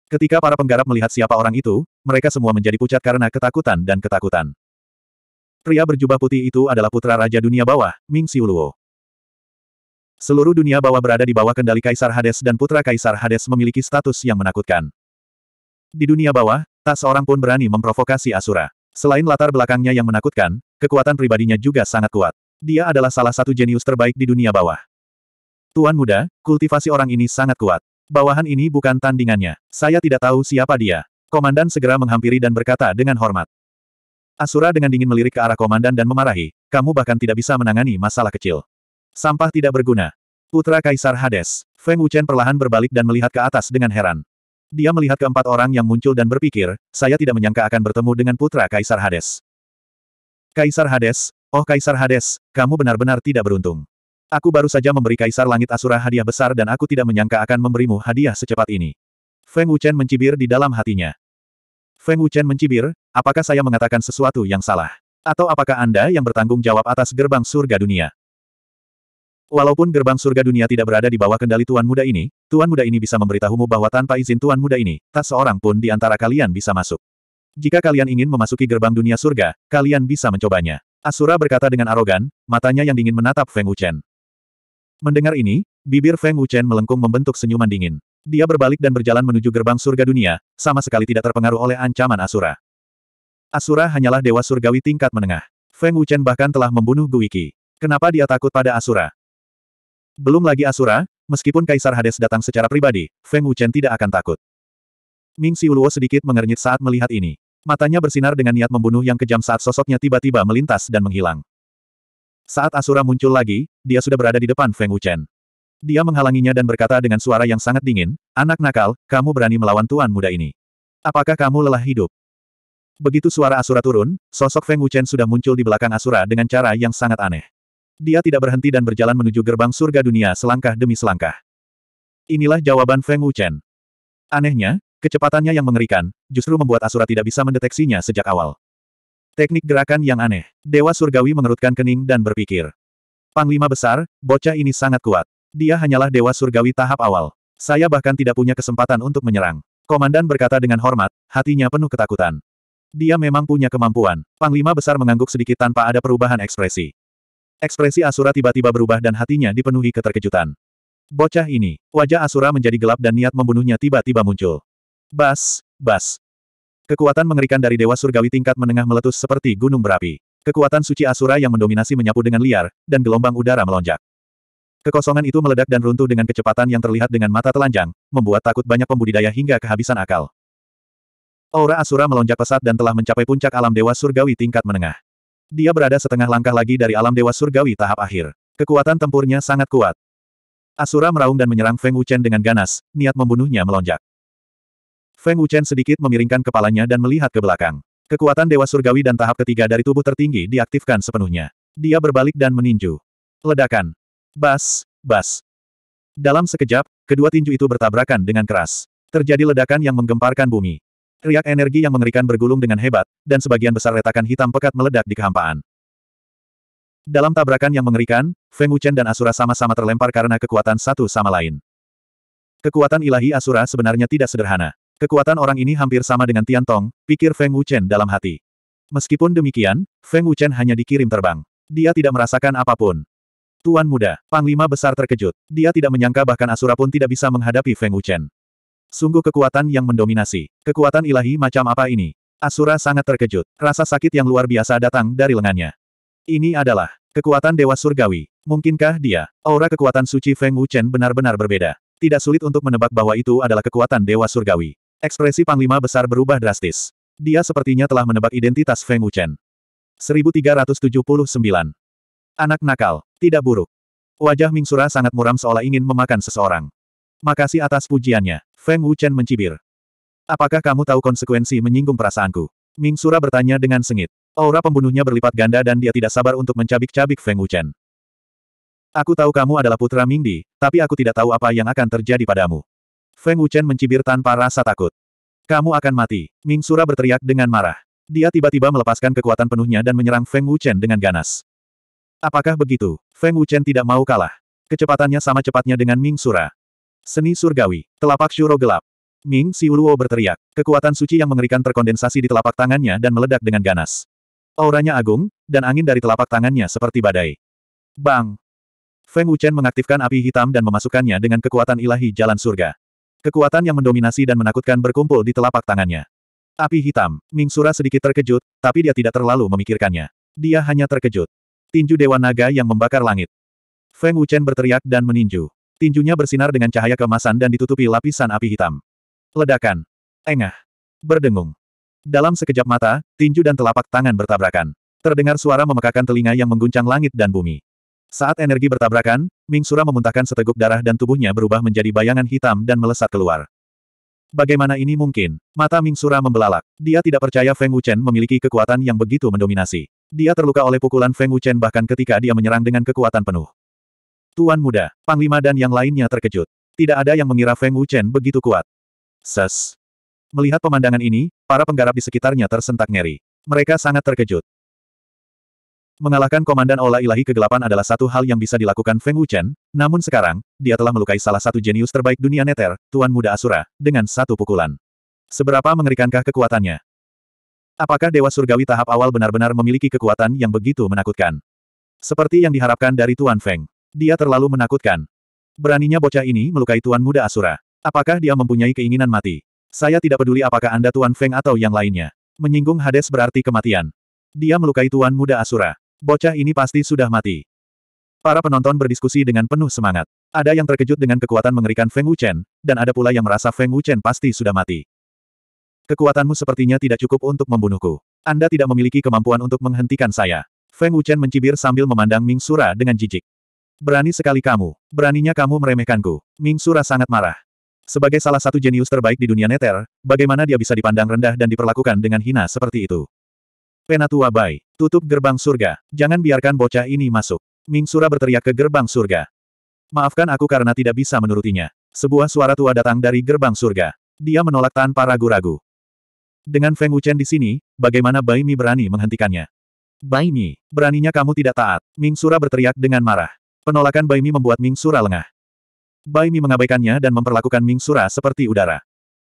Ketika para penggarap melihat siapa orang itu, mereka semua menjadi pucat karena ketakutan dan ketakutan. Pria berjubah putih itu adalah putra Raja Dunia Bawah, Ming Xiuluo. Seluruh dunia bawah berada di bawah kendali Kaisar Hades dan putra Kaisar Hades memiliki status yang menakutkan. Di dunia bawah, tak seorang pun berani memprovokasi Asura. Selain latar belakangnya yang menakutkan, kekuatan pribadinya juga sangat kuat. Dia adalah salah satu jenius terbaik di dunia bawah. Tuan muda, kultivasi orang ini sangat kuat. Bawahan ini bukan tandingannya. Saya tidak tahu siapa dia. Komandan segera menghampiri dan berkata dengan hormat. Asura dengan dingin melirik ke arah komandan dan memarahi, kamu bahkan tidak bisa menangani masalah kecil. Sampah tidak berguna. Putra Kaisar Hades, Feng Wuchen perlahan berbalik dan melihat ke atas dengan heran. Dia melihat keempat orang yang muncul dan berpikir, saya tidak menyangka akan bertemu dengan putra Kaisar Hades. Kaisar Hades, oh Kaisar Hades, kamu benar-benar tidak beruntung. Aku baru saja memberi Kaisar Langit Asura hadiah besar dan aku tidak menyangka akan memberimu hadiah secepat ini. Feng Wuchen mencibir di dalam hatinya. Feng Wuchen mencibir, apakah saya mengatakan sesuatu yang salah? Atau apakah Anda yang bertanggung jawab atas gerbang surga dunia? Walaupun gerbang surga dunia tidak berada di bawah kendali Tuan Muda ini, Tuan Muda ini bisa memberitahumu bahwa tanpa izin Tuan Muda ini, tak seorang pun di antara kalian bisa masuk. Jika kalian ingin memasuki gerbang dunia surga, kalian bisa mencobanya. Asura berkata dengan arogan, matanya yang dingin menatap Feng Wuchen. Mendengar ini, bibir Feng Wuchen melengkung membentuk senyuman dingin. Dia berbalik dan berjalan menuju gerbang surga dunia, sama sekali tidak terpengaruh oleh ancaman Asura. Asura hanyalah dewa surgawi tingkat menengah. Feng Wuchen bahkan telah membunuh Guiki. Kenapa dia takut pada Asura? Belum lagi Asura, meskipun Kaisar Hades datang secara pribadi, Feng Wuchen tidak akan takut. Ming Xiuluo sedikit mengernyit saat melihat ini. Matanya bersinar dengan niat membunuh yang kejam saat sosoknya tiba-tiba melintas dan menghilang. Saat Asura muncul lagi, dia sudah berada di depan Feng Wuchen. Dia menghalanginya dan berkata dengan suara yang sangat dingin, Anak nakal, kamu berani melawan tuan muda ini. Apakah kamu lelah hidup? Begitu suara Asura turun, sosok Feng Wuchen sudah muncul di belakang Asura dengan cara yang sangat aneh. Dia tidak berhenti dan berjalan menuju gerbang surga dunia selangkah demi selangkah. Inilah jawaban Feng Wuchen. Anehnya, kecepatannya yang mengerikan, justru membuat Asura tidak bisa mendeteksinya sejak awal. Teknik gerakan yang aneh. Dewa Surgawi mengerutkan kening dan berpikir. Panglima besar, bocah ini sangat kuat. Dia hanyalah Dewa Surgawi tahap awal. Saya bahkan tidak punya kesempatan untuk menyerang. Komandan berkata dengan hormat, hatinya penuh ketakutan. Dia memang punya kemampuan. Panglima besar mengangguk sedikit tanpa ada perubahan ekspresi. Ekspresi Asura tiba-tiba berubah dan hatinya dipenuhi keterkejutan. Bocah ini, wajah Asura menjadi gelap dan niat membunuhnya tiba-tiba muncul. Bas, bas. Kekuatan mengerikan dari Dewa Surgawi tingkat menengah meletus seperti gunung berapi. Kekuatan suci Asura yang mendominasi menyapu dengan liar, dan gelombang udara melonjak. Kekosongan itu meledak dan runtuh dengan kecepatan yang terlihat dengan mata telanjang, membuat takut banyak pembudidaya hingga kehabisan akal. Aura Asura melonjak pesat dan telah mencapai puncak alam Dewa Surgawi tingkat menengah. Dia berada setengah langkah lagi dari alam dewa surgawi tahap akhir. Kekuatan tempurnya sangat kuat. Asura meraung dan menyerang Feng Wuchen dengan ganas, niat membunuhnya melonjak. Feng Wuchen sedikit memiringkan kepalanya dan melihat ke belakang. Kekuatan Dewa Surgawi dan tahap ketiga dari tubuh tertinggi diaktifkan sepenuhnya. Dia berbalik dan meninju. Ledakan. Bas, bas. Dalam sekejap, kedua tinju itu bertabrakan dengan keras. Terjadi ledakan yang menggemparkan bumi. Riak energi yang mengerikan bergulung dengan hebat, dan sebagian besar retakan hitam pekat meledak di kehampaan. Dalam tabrakan yang mengerikan, Feng Wuchen dan Asura sama-sama terlempar karena kekuatan satu sama lain. Kekuatan ilahi Asura sebenarnya tidak sederhana. Kekuatan orang ini hampir sama dengan Tian Tong, pikir Feng Wuchen dalam hati. Meskipun demikian, Feng Wuchen hanya dikirim terbang. Dia tidak merasakan apapun. Tuan muda, Panglima besar terkejut. Dia tidak menyangka bahkan Asura pun tidak bisa menghadapi Feng Wuchen. Sungguh kekuatan yang mendominasi. Kekuatan ilahi macam apa ini? Asura sangat terkejut. Rasa sakit yang luar biasa datang dari lengannya. Ini adalah kekuatan Dewa Surgawi. Mungkinkah dia? Aura kekuatan suci Feng Wuchen benar-benar berbeda. Tidak sulit untuk menebak bahwa itu adalah kekuatan Dewa Surgawi. Ekspresi Panglima Besar berubah drastis. Dia sepertinya telah menebak identitas Feng Wuchen. 1379. Anak nakal. Tidak buruk. Wajah Ming Mingsura sangat muram seolah ingin memakan seseorang. Makasih atas pujiannya. Feng Wuchen mencibir. Apakah kamu tahu konsekuensi menyinggung perasaanku? Ming Sura bertanya dengan sengit. Aura pembunuhnya berlipat ganda dan dia tidak sabar untuk mencabik-cabik Feng Wuchen. Aku tahu kamu adalah putra Ming Di, tapi aku tidak tahu apa yang akan terjadi padamu. Feng Wuchen mencibir tanpa rasa takut. Kamu akan mati. Ming Sura berteriak dengan marah. Dia tiba-tiba melepaskan kekuatan penuhnya dan menyerang Feng Wuchen dengan ganas. Apakah begitu? Feng Wuchen tidak mau kalah. Kecepatannya sama cepatnya dengan Ming Sura. Seni surgawi. Telapak syuro gelap. Ming Siuluo berteriak. Kekuatan suci yang mengerikan terkondensasi di telapak tangannya dan meledak dengan ganas. Auranya agung, dan angin dari telapak tangannya seperti badai. Bang! Feng Wuchen mengaktifkan api hitam dan memasukkannya dengan kekuatan ilahi jalan surga. Kekuatan yang mendominasi dan menakutkan berkumpul di telapak tangannya. Api hitam, Ming Sura sedikit terkejut, tapi dia tidak terlalu memikirkannya. Dia hanya terkejut. Tinju Dewa Naga yang membakar langit. Feng Wuchen berteriak dan meninju. Tinjunya bersinar dengan cahaya kemasan dan ditutupi lapisan api hitam. Ledakan. Engah. Berdengung. Dalam sekejap mata, tinju dan telapak tangan bertabrakan. Terdengar suara memekakan telinga yang mengguncang langit dan bumi. Saat energi bertabrakan, Ming Sura memuntahkan seteguk darah dan tubuhnya berubah menjadi bayangan hitam dan melesat keluar. Bagaimana ini mungkin? Mata Ming Sura membelalak. Dia tidak percaya Feng Wuchen memiliki kekuatan yang begitu mendominasi. Dia terluka oleh pukulan Feng Wuchen bahkan ketika dia menyerang dengan kekuatan penuh. Tuan muda, Panglima dan yang lainnya terkejut. Tidak ada yang mengira Feng Wuchen begitu kuat. Ses. Melihat pemandangan ini, para penggarap di sekitarnya tersentak ngeri. Mereka sangat terkejut. Mengalahkan Komandan Ola Ilahi Kegelapan adalah satu hal yang bisa dilakukan Feng Wuchen, namun sekarang, dia telah melukai salah satu jenius terbaik dunia neter, Tuan Muda Asura, dengan satu pukulan. Seberapa mengerikankah kekuatannya? Apakah Dewa Surgawi tahap awal benar-benar memiliki kekuatan yang begitu menakutkan? Seperti yang diharapkan dari Tuan Feng. Dia terlalu menakutkan. Beraninya bocah ini melukai Tuan Muda Asura. Apakah dia mempunyai keinginan mati? Saya tidak peduli apakah Anda Tuan Feng atau yang lainnya. Menyinggung Hades berarti kematian. Dia melukai Tuan Muda Asura. Bocah ini pasti sudah mati. Para penonton berdiskusi dengan penuh semangat. Ada yang terkejut dengan kekuatan mengerikan Feng Wuchen, dan ada pula yang merasa Feng Wuchen pasti sudah mati. Kekuatanmu sepertinya tidak cukup untuk membunuhku. Anda tidak memiliki kemampuan untuk menghentikan saya. Feng Wuchen mencibir sambil memandang Ming Sura dengan jijik. Berani sekali kamu. Beraninya kamu meremehkanku. Ming Sura sangat marah. Sebagai salah satu jenius terbaik di dunia neter, bagaimana dia bisa dipandang rendah dan diperlakukan dengan hina seperti itu? Penatua Bai, tutup gerbang surga. Jangan biarkan bocah ini masuk. Ming Sura berteriak ke gerbang surga. Maafkan aku karena tidak bisa menurutinya. Sebuah suara tua datang dari gerbang surga. Dia menolak tanpa ragu-ragu. Dengan Feng Wuchen di sini, bagaimana Bai Mi berani menghentikannya? Bai Mi, beraninya kamu tidak taat. Ming Sura berteriak dengan marah. Penolakan Baimi membuat Ming Sura lengah. Baimi mengabaikannya dan memperlakukan Ming Sura seperti udara.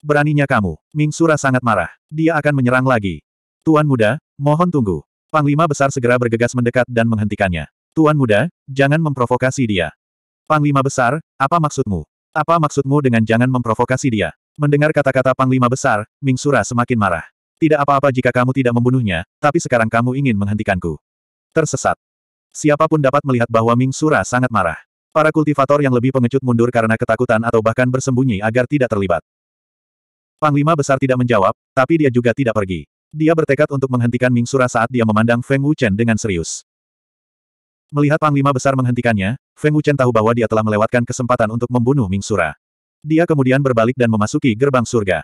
Beraninya kamu, Ming Sura sangat marah. Dia akan menyerang lagi. Tuan muda, mohon tunggu. Panglima besar segera bergegas mendekat dan menghentikannya. Tuan muda, jangan memprovokasi dia. Panglima besar, apa maksudmu? Apa maksudmu dengan jangan memprovokasi dia? Mendengar kata-kata Panglima besar, Ming Sura semakin marah. Tidak apa-apa jika kamu tidak membunuhnya, tapi sekarang kamu ingin menghentikanku. Tersesat. Siapapun dapat melihat bahwa Ming Sura sangat marah. Para kultivator yang lebih pengecut mundur karena ketakutan atau bahkan bersembunyi agar tidak terlibat. Panglima besar tidak menjawab, tapi dia juga tidak pergi. Dia bertekad untuk menghentikan Ming Sura saat dia memandang Feng Wuchen dengan serius. Melihat Panglima besar menghentikannya, Feng Wuchen tahu bahwa dia telah melewatkan kesempatan untuk membunuh Ming Sura. Dia kemudian berbalik dan memasuki gerbang surga.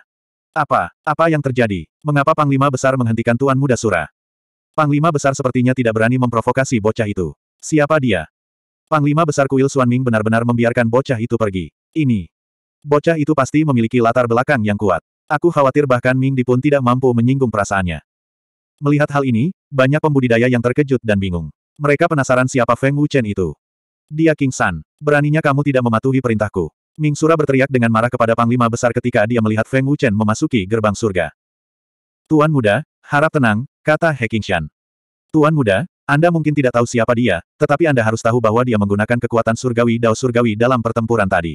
Apa? Apa yang terjadi? Mengapa Panglima besar menghentikan Tuan Muda Sura? Panglima besar sepertinya tidak berani memprovokasi bocah itu. Siapa dia? Panglima besar kuil Suanming benar-benar membiarkan bocah itu pergi. Ini. Bocah itu pasti memiliki latar belakang yang kuat. Aku khawatir bahkan Ming Di pun tidak mampu menyinggung perasaannya. Melihat hal ini, banyak pembudidaya yang terkejut dan bingung. Mereka penasaran siapa Feng Wuchen itu. Dia King San. Beraninya kamu tidak mematuhi perintahku. Ming Sura berteriak dengan marah kepada Panglima Besar ketika dia melihat Feng Wuchen memasuki gerbang surga. Tuan muda, Harap tenang, kata Hekingshan. Tuan muda, Anda mungkin tidak tahu siapa dia, tetapi Anda harus tahu bahwa dia menggunakan kekuatan surgawi Dao Surgawi dalam pertempuran tadi.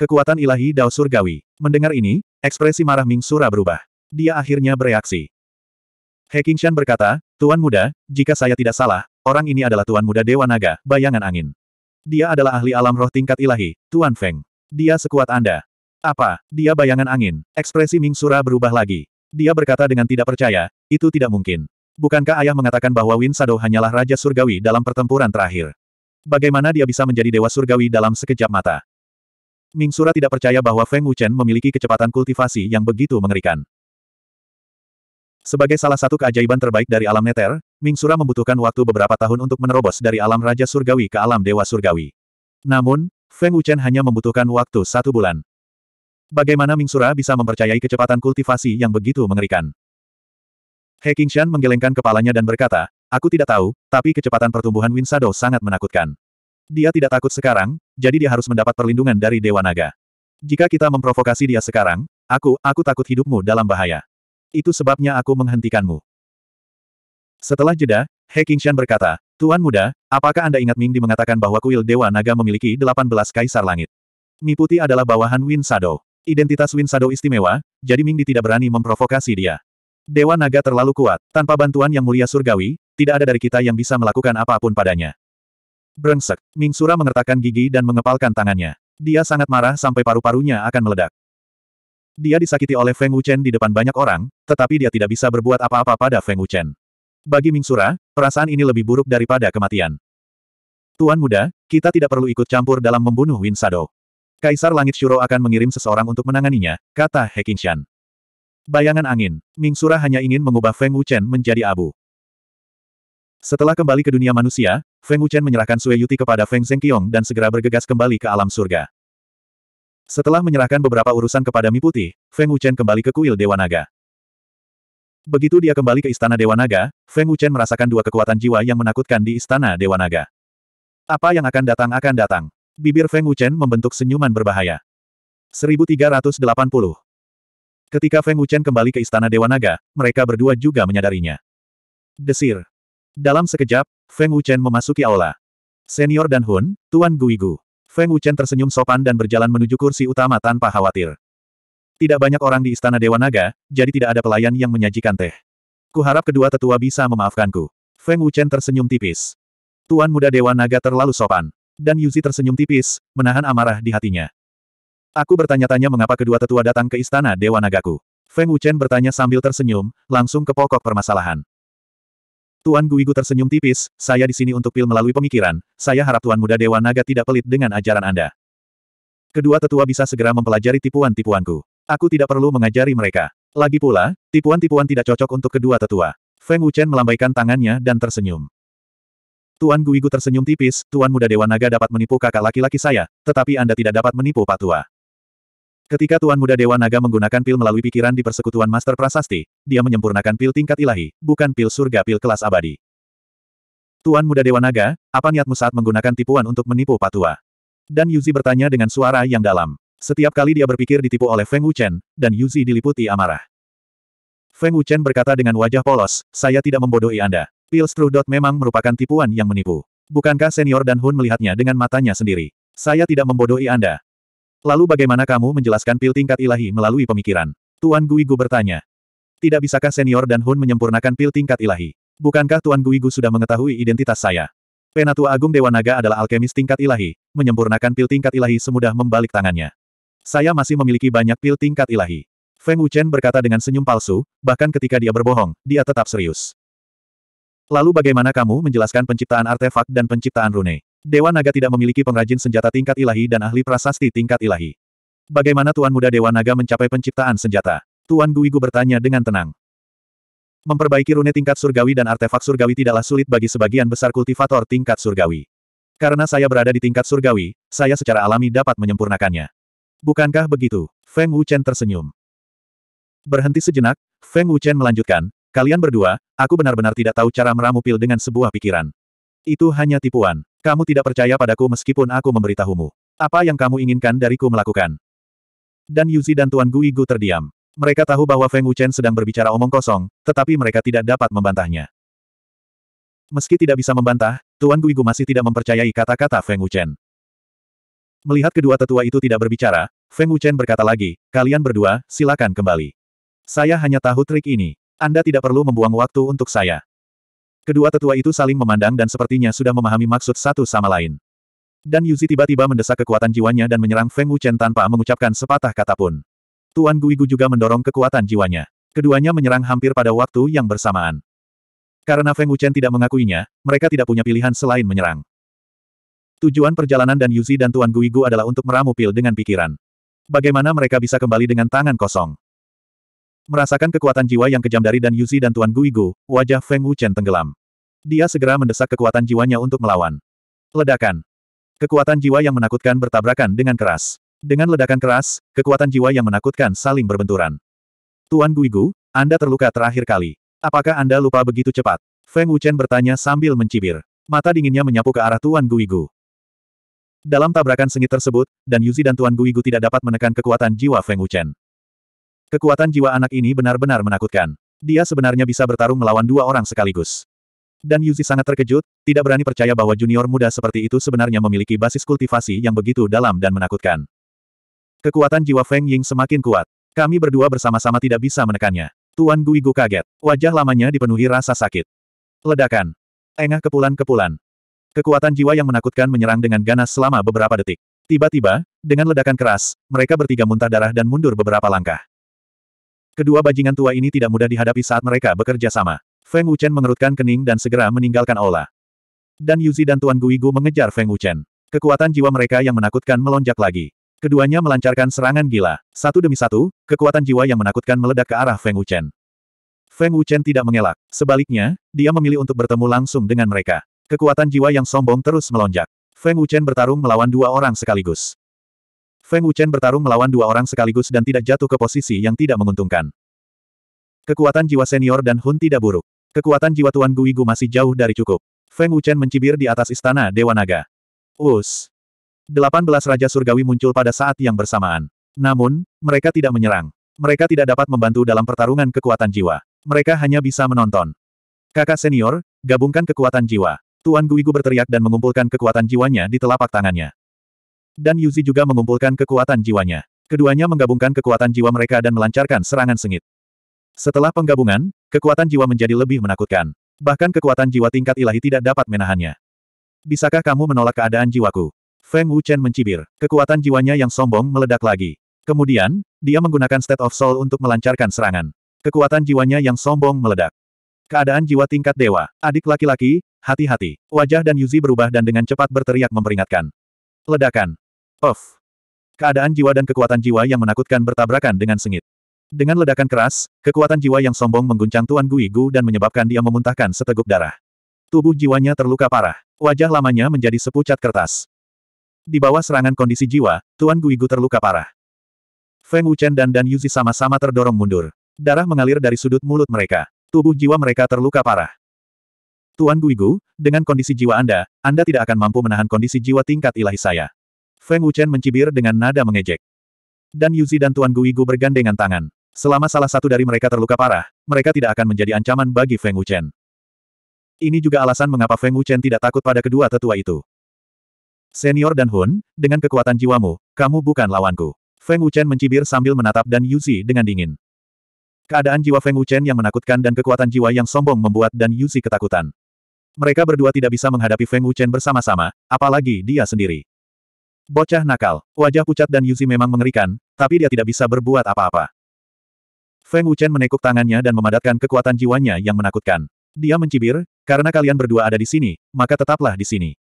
Kekuatan ilahi Dao Surgawi. Mendengar ini, ekspresi marah Ming Sura berubah. Dia akhirnya bereaksi. Hekingshan berkata, Tuan muda, jika saya tidak salah, orang ini adalah Tuan muda Dewa Naga, bayangan angin. Dia adalah ahli alam roh tingkat ilahi, Tuan Feng. Dia sekuat Anda. Apa? Dia bayangan angin. Ekspresi Ming Sura berubah lagi. Dia berkata dengan tidak percaya, itu tidak mungkin. Bukankah ayah mengatakan bahwa Win Shadow hanyalah Raja Surgawi dalam pertempuran terakhir? Bagaimana dia bisa menjadi Dewa Surgawi dalam sekejap mata? Ming Sura tidak percaya bahwa Feng Wuchen memiliki kecepatan kultivasi yang begitu mengerikan. Sebagai salah satu keajaiban terbaik dari alam neter, Sura membutuhkan waktu beberapa tahun untuk menerobos dari alam Raja Surgawi ke alam Dewa Surgawi. Namun, Feng Wuchen hanya membutuhkan waktu satu bulan. Bagaimana Ming Sura bisa mempercayai kecepatan kultivasi yang begitu mengerikan? He Qingshan menggelengkan kepalanya dan berkata, Aku tidak tahu, tapi kecepatan pertumbuhan Win Shadow sangat menakutkan. Dia tidak takut sekarang, jadi dia harus mendapat perlindungan dari Dewa Naga. Jika kita memprovokasi dia sekarang, aku, aku takut hidupmu dalam bahaya. Itu sebabnya aku menghentikanmu. Setelah jeda, He Qingshan berkata, Tuan muda, apakah Anda ingat Ming Di mengatakan bahwa kuil Dewa Naga memiliki 18 kaisar langit? Mi Putih adalah bawahan Win Shadow. Identitas Win Sado istimewa, jadi Ming Di tidak berani memprovokasi dia. Dewa Naga terlalu kuat, tanpa bantuan Yang Mulia Surgawi, tidak ada dari kita yang bisa melakukan apapun padanya. Brengsek, Ming Sura mengertakkan gigi dan mengepalkan tangannya. Dia sangat marah sampai paru-parunya akan meledak. Dia disakiti oleh Feng Wuchen di depan banyak orang, tetapi dia tidak bisa berbuat apa-apa pada Feng Wuchen. Bagi Ming Sura, perasaan ini lebih buruk daripada kematian. Tuan muda, kita tidak perlu ikut campur dalam membunuh Win Shadow. Kaisar Langit Shuro akan mengirim seseorang untuk menanganinya, kata He Qingshan. Bayangan angin, Ming Sura hanya ingin mengubah Feng Wuchen menjadi abu. Setelah kembali ke dunia manusia, Feng Wuchen menyerahkan Sue Yuti kepada Feng Zhengqiong dan segera bergegas kembali ke alam surga. Setelah menyerahkan beberapa urusan kepada Mi Putih, Feng Wuchen kembali ke kuil Dewa Naga. Begitu dia kembali ke Istana Dewa Naga, Feng Wuchen merasakan dua kekuatan jiwa yang menakutkan di Istana Dewa Naga. Apa yang akan datang akan datang. Bibir Feng Wuchen membentuk senyuman berbahaya. 1380. Ketika Feng Wuchen kembali ke Istana Dewa Naga, mereka berdua juga menyadarinya. Desir. Dalam sekejap, Feng Wuchen memasuki aula. Senior dan Hun, Tuan Guigu. Feng Wuchen tersenyum sopan dan berjalan menuju kursi utama tanpa khawatir. Tidak banyak orang di Istana Dewa Naga, jadi tidak ada pelayan yang menyajikan teh. Kuharap kedua tetua bisa memaafkanku. Feng Wuchen tersenyum tipis. Tuan muda Dewa Naga terlalu sopan. Dan Yuzi tersenyum tipis, menahan amarah di hatinya. Aku bertanya-tanya mengapa kedua tetua datang ke istana Dewa Nagaku. Feng Wuchen bertanya sambil tersenyum, langsung ke pokok permasalahan. Tuan Guigu tersenyum tipis, saya di sini untuk pil melalui pemikiran, saya harap Tuan Muda Dewa Naga tidak pelit dengan ajaran Anda. Kedua tetua bisa segera mempelajari tipuan-tipuanku. Aku tidak perlu mengajari mereka. Lagi pula, tipuan-tipuan tidak cocok untuk kedua tetua. Feng Wuchen melambaikan tangannya dan tersenyum. Tuan Guigu tersenyum tipis, Tuan Muda Dewa Naga dapat menipu kakak laki-laki saya, tetapi Anda tidak dapat menipu Pak Tua. Ketika Tuan Muda Dewa Naga menggunakan pil melalui pikiran di persekutuan Master Prasasti, dia menyempurnakan pil tingkat ilahi, bukan pil surga pil kelas abadi. Tuan Muda Dewa Naga, apa niatmu saat menggunakan tipuan untuk menipu Pak Tua? Dan Yuzi bertanya dengan suara yang dalam. Setiap kali dia berpikir ditipu oleh Feng Wuchen, dan Yuzi diliputi amarah. Feng Wuchen berkata dengan wajah polos, saya tidak membodohi Anda. Pilstru. memang merupakan tipuan yang menipu. Bukankah senior dan Hun melihatnya dengan matanya sendiri? Saya tidak membodohi Anda. Lalu bagaimana kamu menjelaskan pil tingkat ilahi melalui pemikiran? Tuan Guigu bertanya. Tidak bisakah senior dan Hun menyempurnakan pil tingkat ilahi? Bukankah Tuan Guigu sudah mengetahui identitas saya? Penatua Agung Dewa Naga adalah alkemis tingkat ilahi, menyempurnakan pil tingkat ilahi semudah membalik tangannya. Saya masih memiliki banyak pil tingkat ilahi. Feng Wuchen berkata dengan senyum palsu, bahkan ketika dia berbohong, dia tetap serius. Lalu bagaimana kamu menjelaskan penciptaan artefak dan penciptaan rune? Dewa Naga tidak memiliki pengrajin senjata tingkat ilahi dan ahli prasasti tingkat ilahi. Bagaimana Tuan Muda Dewa Naga mencapai penciptaan senjata? Tuan Guigu bertanya dengan tenang. Memperbaiki rune tingkat surgawi dan artefak surgawi tidaklah sulit bagi sebagian besar kultivator tingkat surgawi. Karena saya berada di tingkat surgawi, saya secara alami dapat menyempurnakannya. Bukankah begitu? Feng Wuchen tersenyum. Berhenti sejenak, Feng Wuchen melanjutkan, Kalian berdua, aku benar-benar tidak tahu cara meramu pil dengan sebuah pikiran. Itu hanya tipuan. Kamu tidak percaya padaku meskipun aku memberitahumu. Apa yang kamu inginkan dariku melakukan? Dan Yuzi dan Tuan Gui Gu terdiam. Mereka tahu bahwa Feng Wuchen sedang berbicara omong kosong, tetapi mereka tidak dapat membantahnya. Meski tidak bisa membantah, Tuan Gui Gu masih tidak mempercayai kata-kata Feng Wuchen. Melihat kedua tetua itu tidak berbicara, Feng Wuchen berkata lagi, kalian berdua, silakan kembali. Saya hanya tahu trik ini. Anda tidak perlu membuang waktu untuk saya. Kedua tetua itu saling memandang dan sepertinya sudah memahami maksud satu sama lain. Dan Yuzi tiba-tiba mendesak kekuatan jiwanya dan menyerang Feng Wuchen tanpa mengucapkan sepatah kata pun. Tuan Guigu juga mendorong kekuatan jiwanya. Keduanya menyerang hampir pada waktu yang bersamaan. Karena Feng Wuchen tidak mengakuinya, mereka tidak punya pilihan selain menyerang. Tujuan perjalanan dan Yuzi dan Tuan Guigu adalah untuk meramu pil dengan pikiran. Bagaimana mereka bisa kembali dengan tangan kosong? Merasakan kekuatan jiwa yang kejam dari Dan Yuzi dan Tuan Guigu, wajah Feng Wuchen tenggelam. Dia segera mendesak kekuatan jiwanya untuk melawan. Ledakan. Kekuatan jiwa yang menakutkan bertabrakan dengan keras. Dengan ledakan keras, kekuatan jiwa yang menakutkan saling berbenturan. Tuan Guigu, Anda terluka terakhir kali. Apakah Anda lupa begitu cepat? Feng Wuchen bertanya sambil mencibir. Mata dinginnya menyapu ke arah Tuan Guigu. Dalam tabrakan sengit tersebut, Dan Yuzi dan Tuan Guigu tidak dapat menekan kekuatan jiwa Feng Wuchen. Kekuatan jiwa anak ini benar-benar menakutkan. Dia sebenarnya bisa bertarung melawan dua orang sekaligus. Dan Yuzi sangat terkejut, tidak berani percaya bahwa junior muda seperti itu sebenarnya memiliki basis kultivasi yang begitu dalam dan menakutkan. Kekuatan jiwa Feng Ying semakin kuat. Kami berdua bersama-sama tidak bisa menekannya. Tuan Guigu kaget. Wajah lamanya dipenuhi rasa sakit. Ledakan. Engah kepulan-kepulan. Kekuatan jiwa yang menakutkan menyerang dengan ganas selama beberapa detik. Tiba-tiba, dengan ledakan keras, mereka bertiga muntah darah dan mundur beberapa langkah. Kedua bajingan tua ini tidak mudah dihadapi saat mereka bekerja sama. Feng Wuchen mengerutkan kening dan segera meninggalkan aula. Dan Yuzi dan Tuan Guigu mengejar Feng Wuchen. Kekuatan jiwa mereka yang menakutkan melonjak lagi. Keduanya melancarkan serangan gila. Satu demi satu, kekuatan jiwa yang menakutkan meledak ke arah Feng Wuchen. Feng Wuchen tidak mengelak. Sebaliknya, dia memilih untuk bertemu langsung dengan mereka. Kekuatan jiwa yang sombong terus melonjak. Feng Wuchen bertarung melawan dua orang sekaligus. Feng Wuchen bertarung melawan dua orang sekaligus dan tidak jatuh ke posisi yang tidak menguntungkan. Kekuatan jiwa senior dan Hun tidak buruk. Kekuatan jiwa Tuan Guigu masih jauh dari cukup. Feng Wuchen mencibir di atas istana Dewa Naga. Us. Delapan belas Raja Surgawi muncul pada saat yang bersamaan. Namun, mereka tidak menyerang. Mereka tidak dapat membantu dalam pertarungan kekuatan jiwa. Mereka hanya bisa menonton. Kakak senior, gabungkan kekuatan jiwa. Tuan Guigu berteriak dan mengumpulkan kekuatan jiwanya di telapak tangannya. Dan Yuzi juga mengumpulkan kekuatan jiwanya. Keduanya menggabungkan kekuatan jiwa mereka dan melancarkan serangan sengit. Setelah penggabungan, kekuatan jiwa menjadi lebih menakutkan. Bahkan kekuatan jiwa tingkat ilahi tidak dapat menahannya. Bisakah kamu menolak keadaan jiwaku? Feng Wuchen mencibir. Kekuatan jiwanya yang sombong meledak lagi. Kemudian, dia menggunakan State of Soul untuk melancarkan serangan. Kekuatan jiwanya yang sombong meledak. Keadaan jiwa tingkat dewa. Adik laki-laki, hati-hati. Wajah dan Yuzi berubah dan dengan cepat berteriak memperingatkan. Ledakan. Of. Keadaan jiwa dan kekuatan jiwa yang menakutkan bertabrakan dengan sengit. Dengan ledakan keras, kekuatan jiwa yang sombong mengguncang Tuan Gui Gu dan menyebabkan dia memuntahkan seteguk darah. Tubuh jiwanya terluka parah. Wajah lamanya menjadi sepucat kertas. Di bawah serangan kondisi jiwa, Tuan Gui Gu terluka parah. Feng Wuchen dan Dan Yuzi sama-sama terdorong mundur. Darah mengalir dari sudut mulut mereka. Tubuh jiwa mereka terluka parah. Tuan Gui Gu, dengan kondisi jiwa Anda, Anda tidak akan mampu menahan kondisi jiwa tingkat ilahi saya. Feng Wuchen mencibir dengan nada mengejek. Dan Yuzi dan Tuan Guigu bergandengan tangan. Selama salah satu dari mereka terluka parah, mereka tidak akan menjadi ancaman bagi Feng Wuchen. Ini juga alasan mengapa Feng Wuchen tidak takut pada kedua tetua itu. Senior dan Hun, dengan kekuatan jiwamu, kamu bukan lawanku. Feng Wuchen mencibir sambil menatap dan Yuzi dengan dingin. Keadaan jiwa Feng Wuchen yang menakutkan dan kekuatan jiwa yang sombong membuat dan Yuzi ketakutan. Mereka berdua tidak bisa menghadapi Feng Wuchen bersama-sama, apalagi dia sendiri. Bocah nakal, wajah pucat dan Yuzi memang mengerikan, tapi dia tidak bisa berbuat apa-apa. Feng Wuchen menekuk tangannya dan memadatkan kekuatan jiwanya yang menakutkan. Dia mencibir, karena kalian berdua ada di sini, maka tetaplah di sini.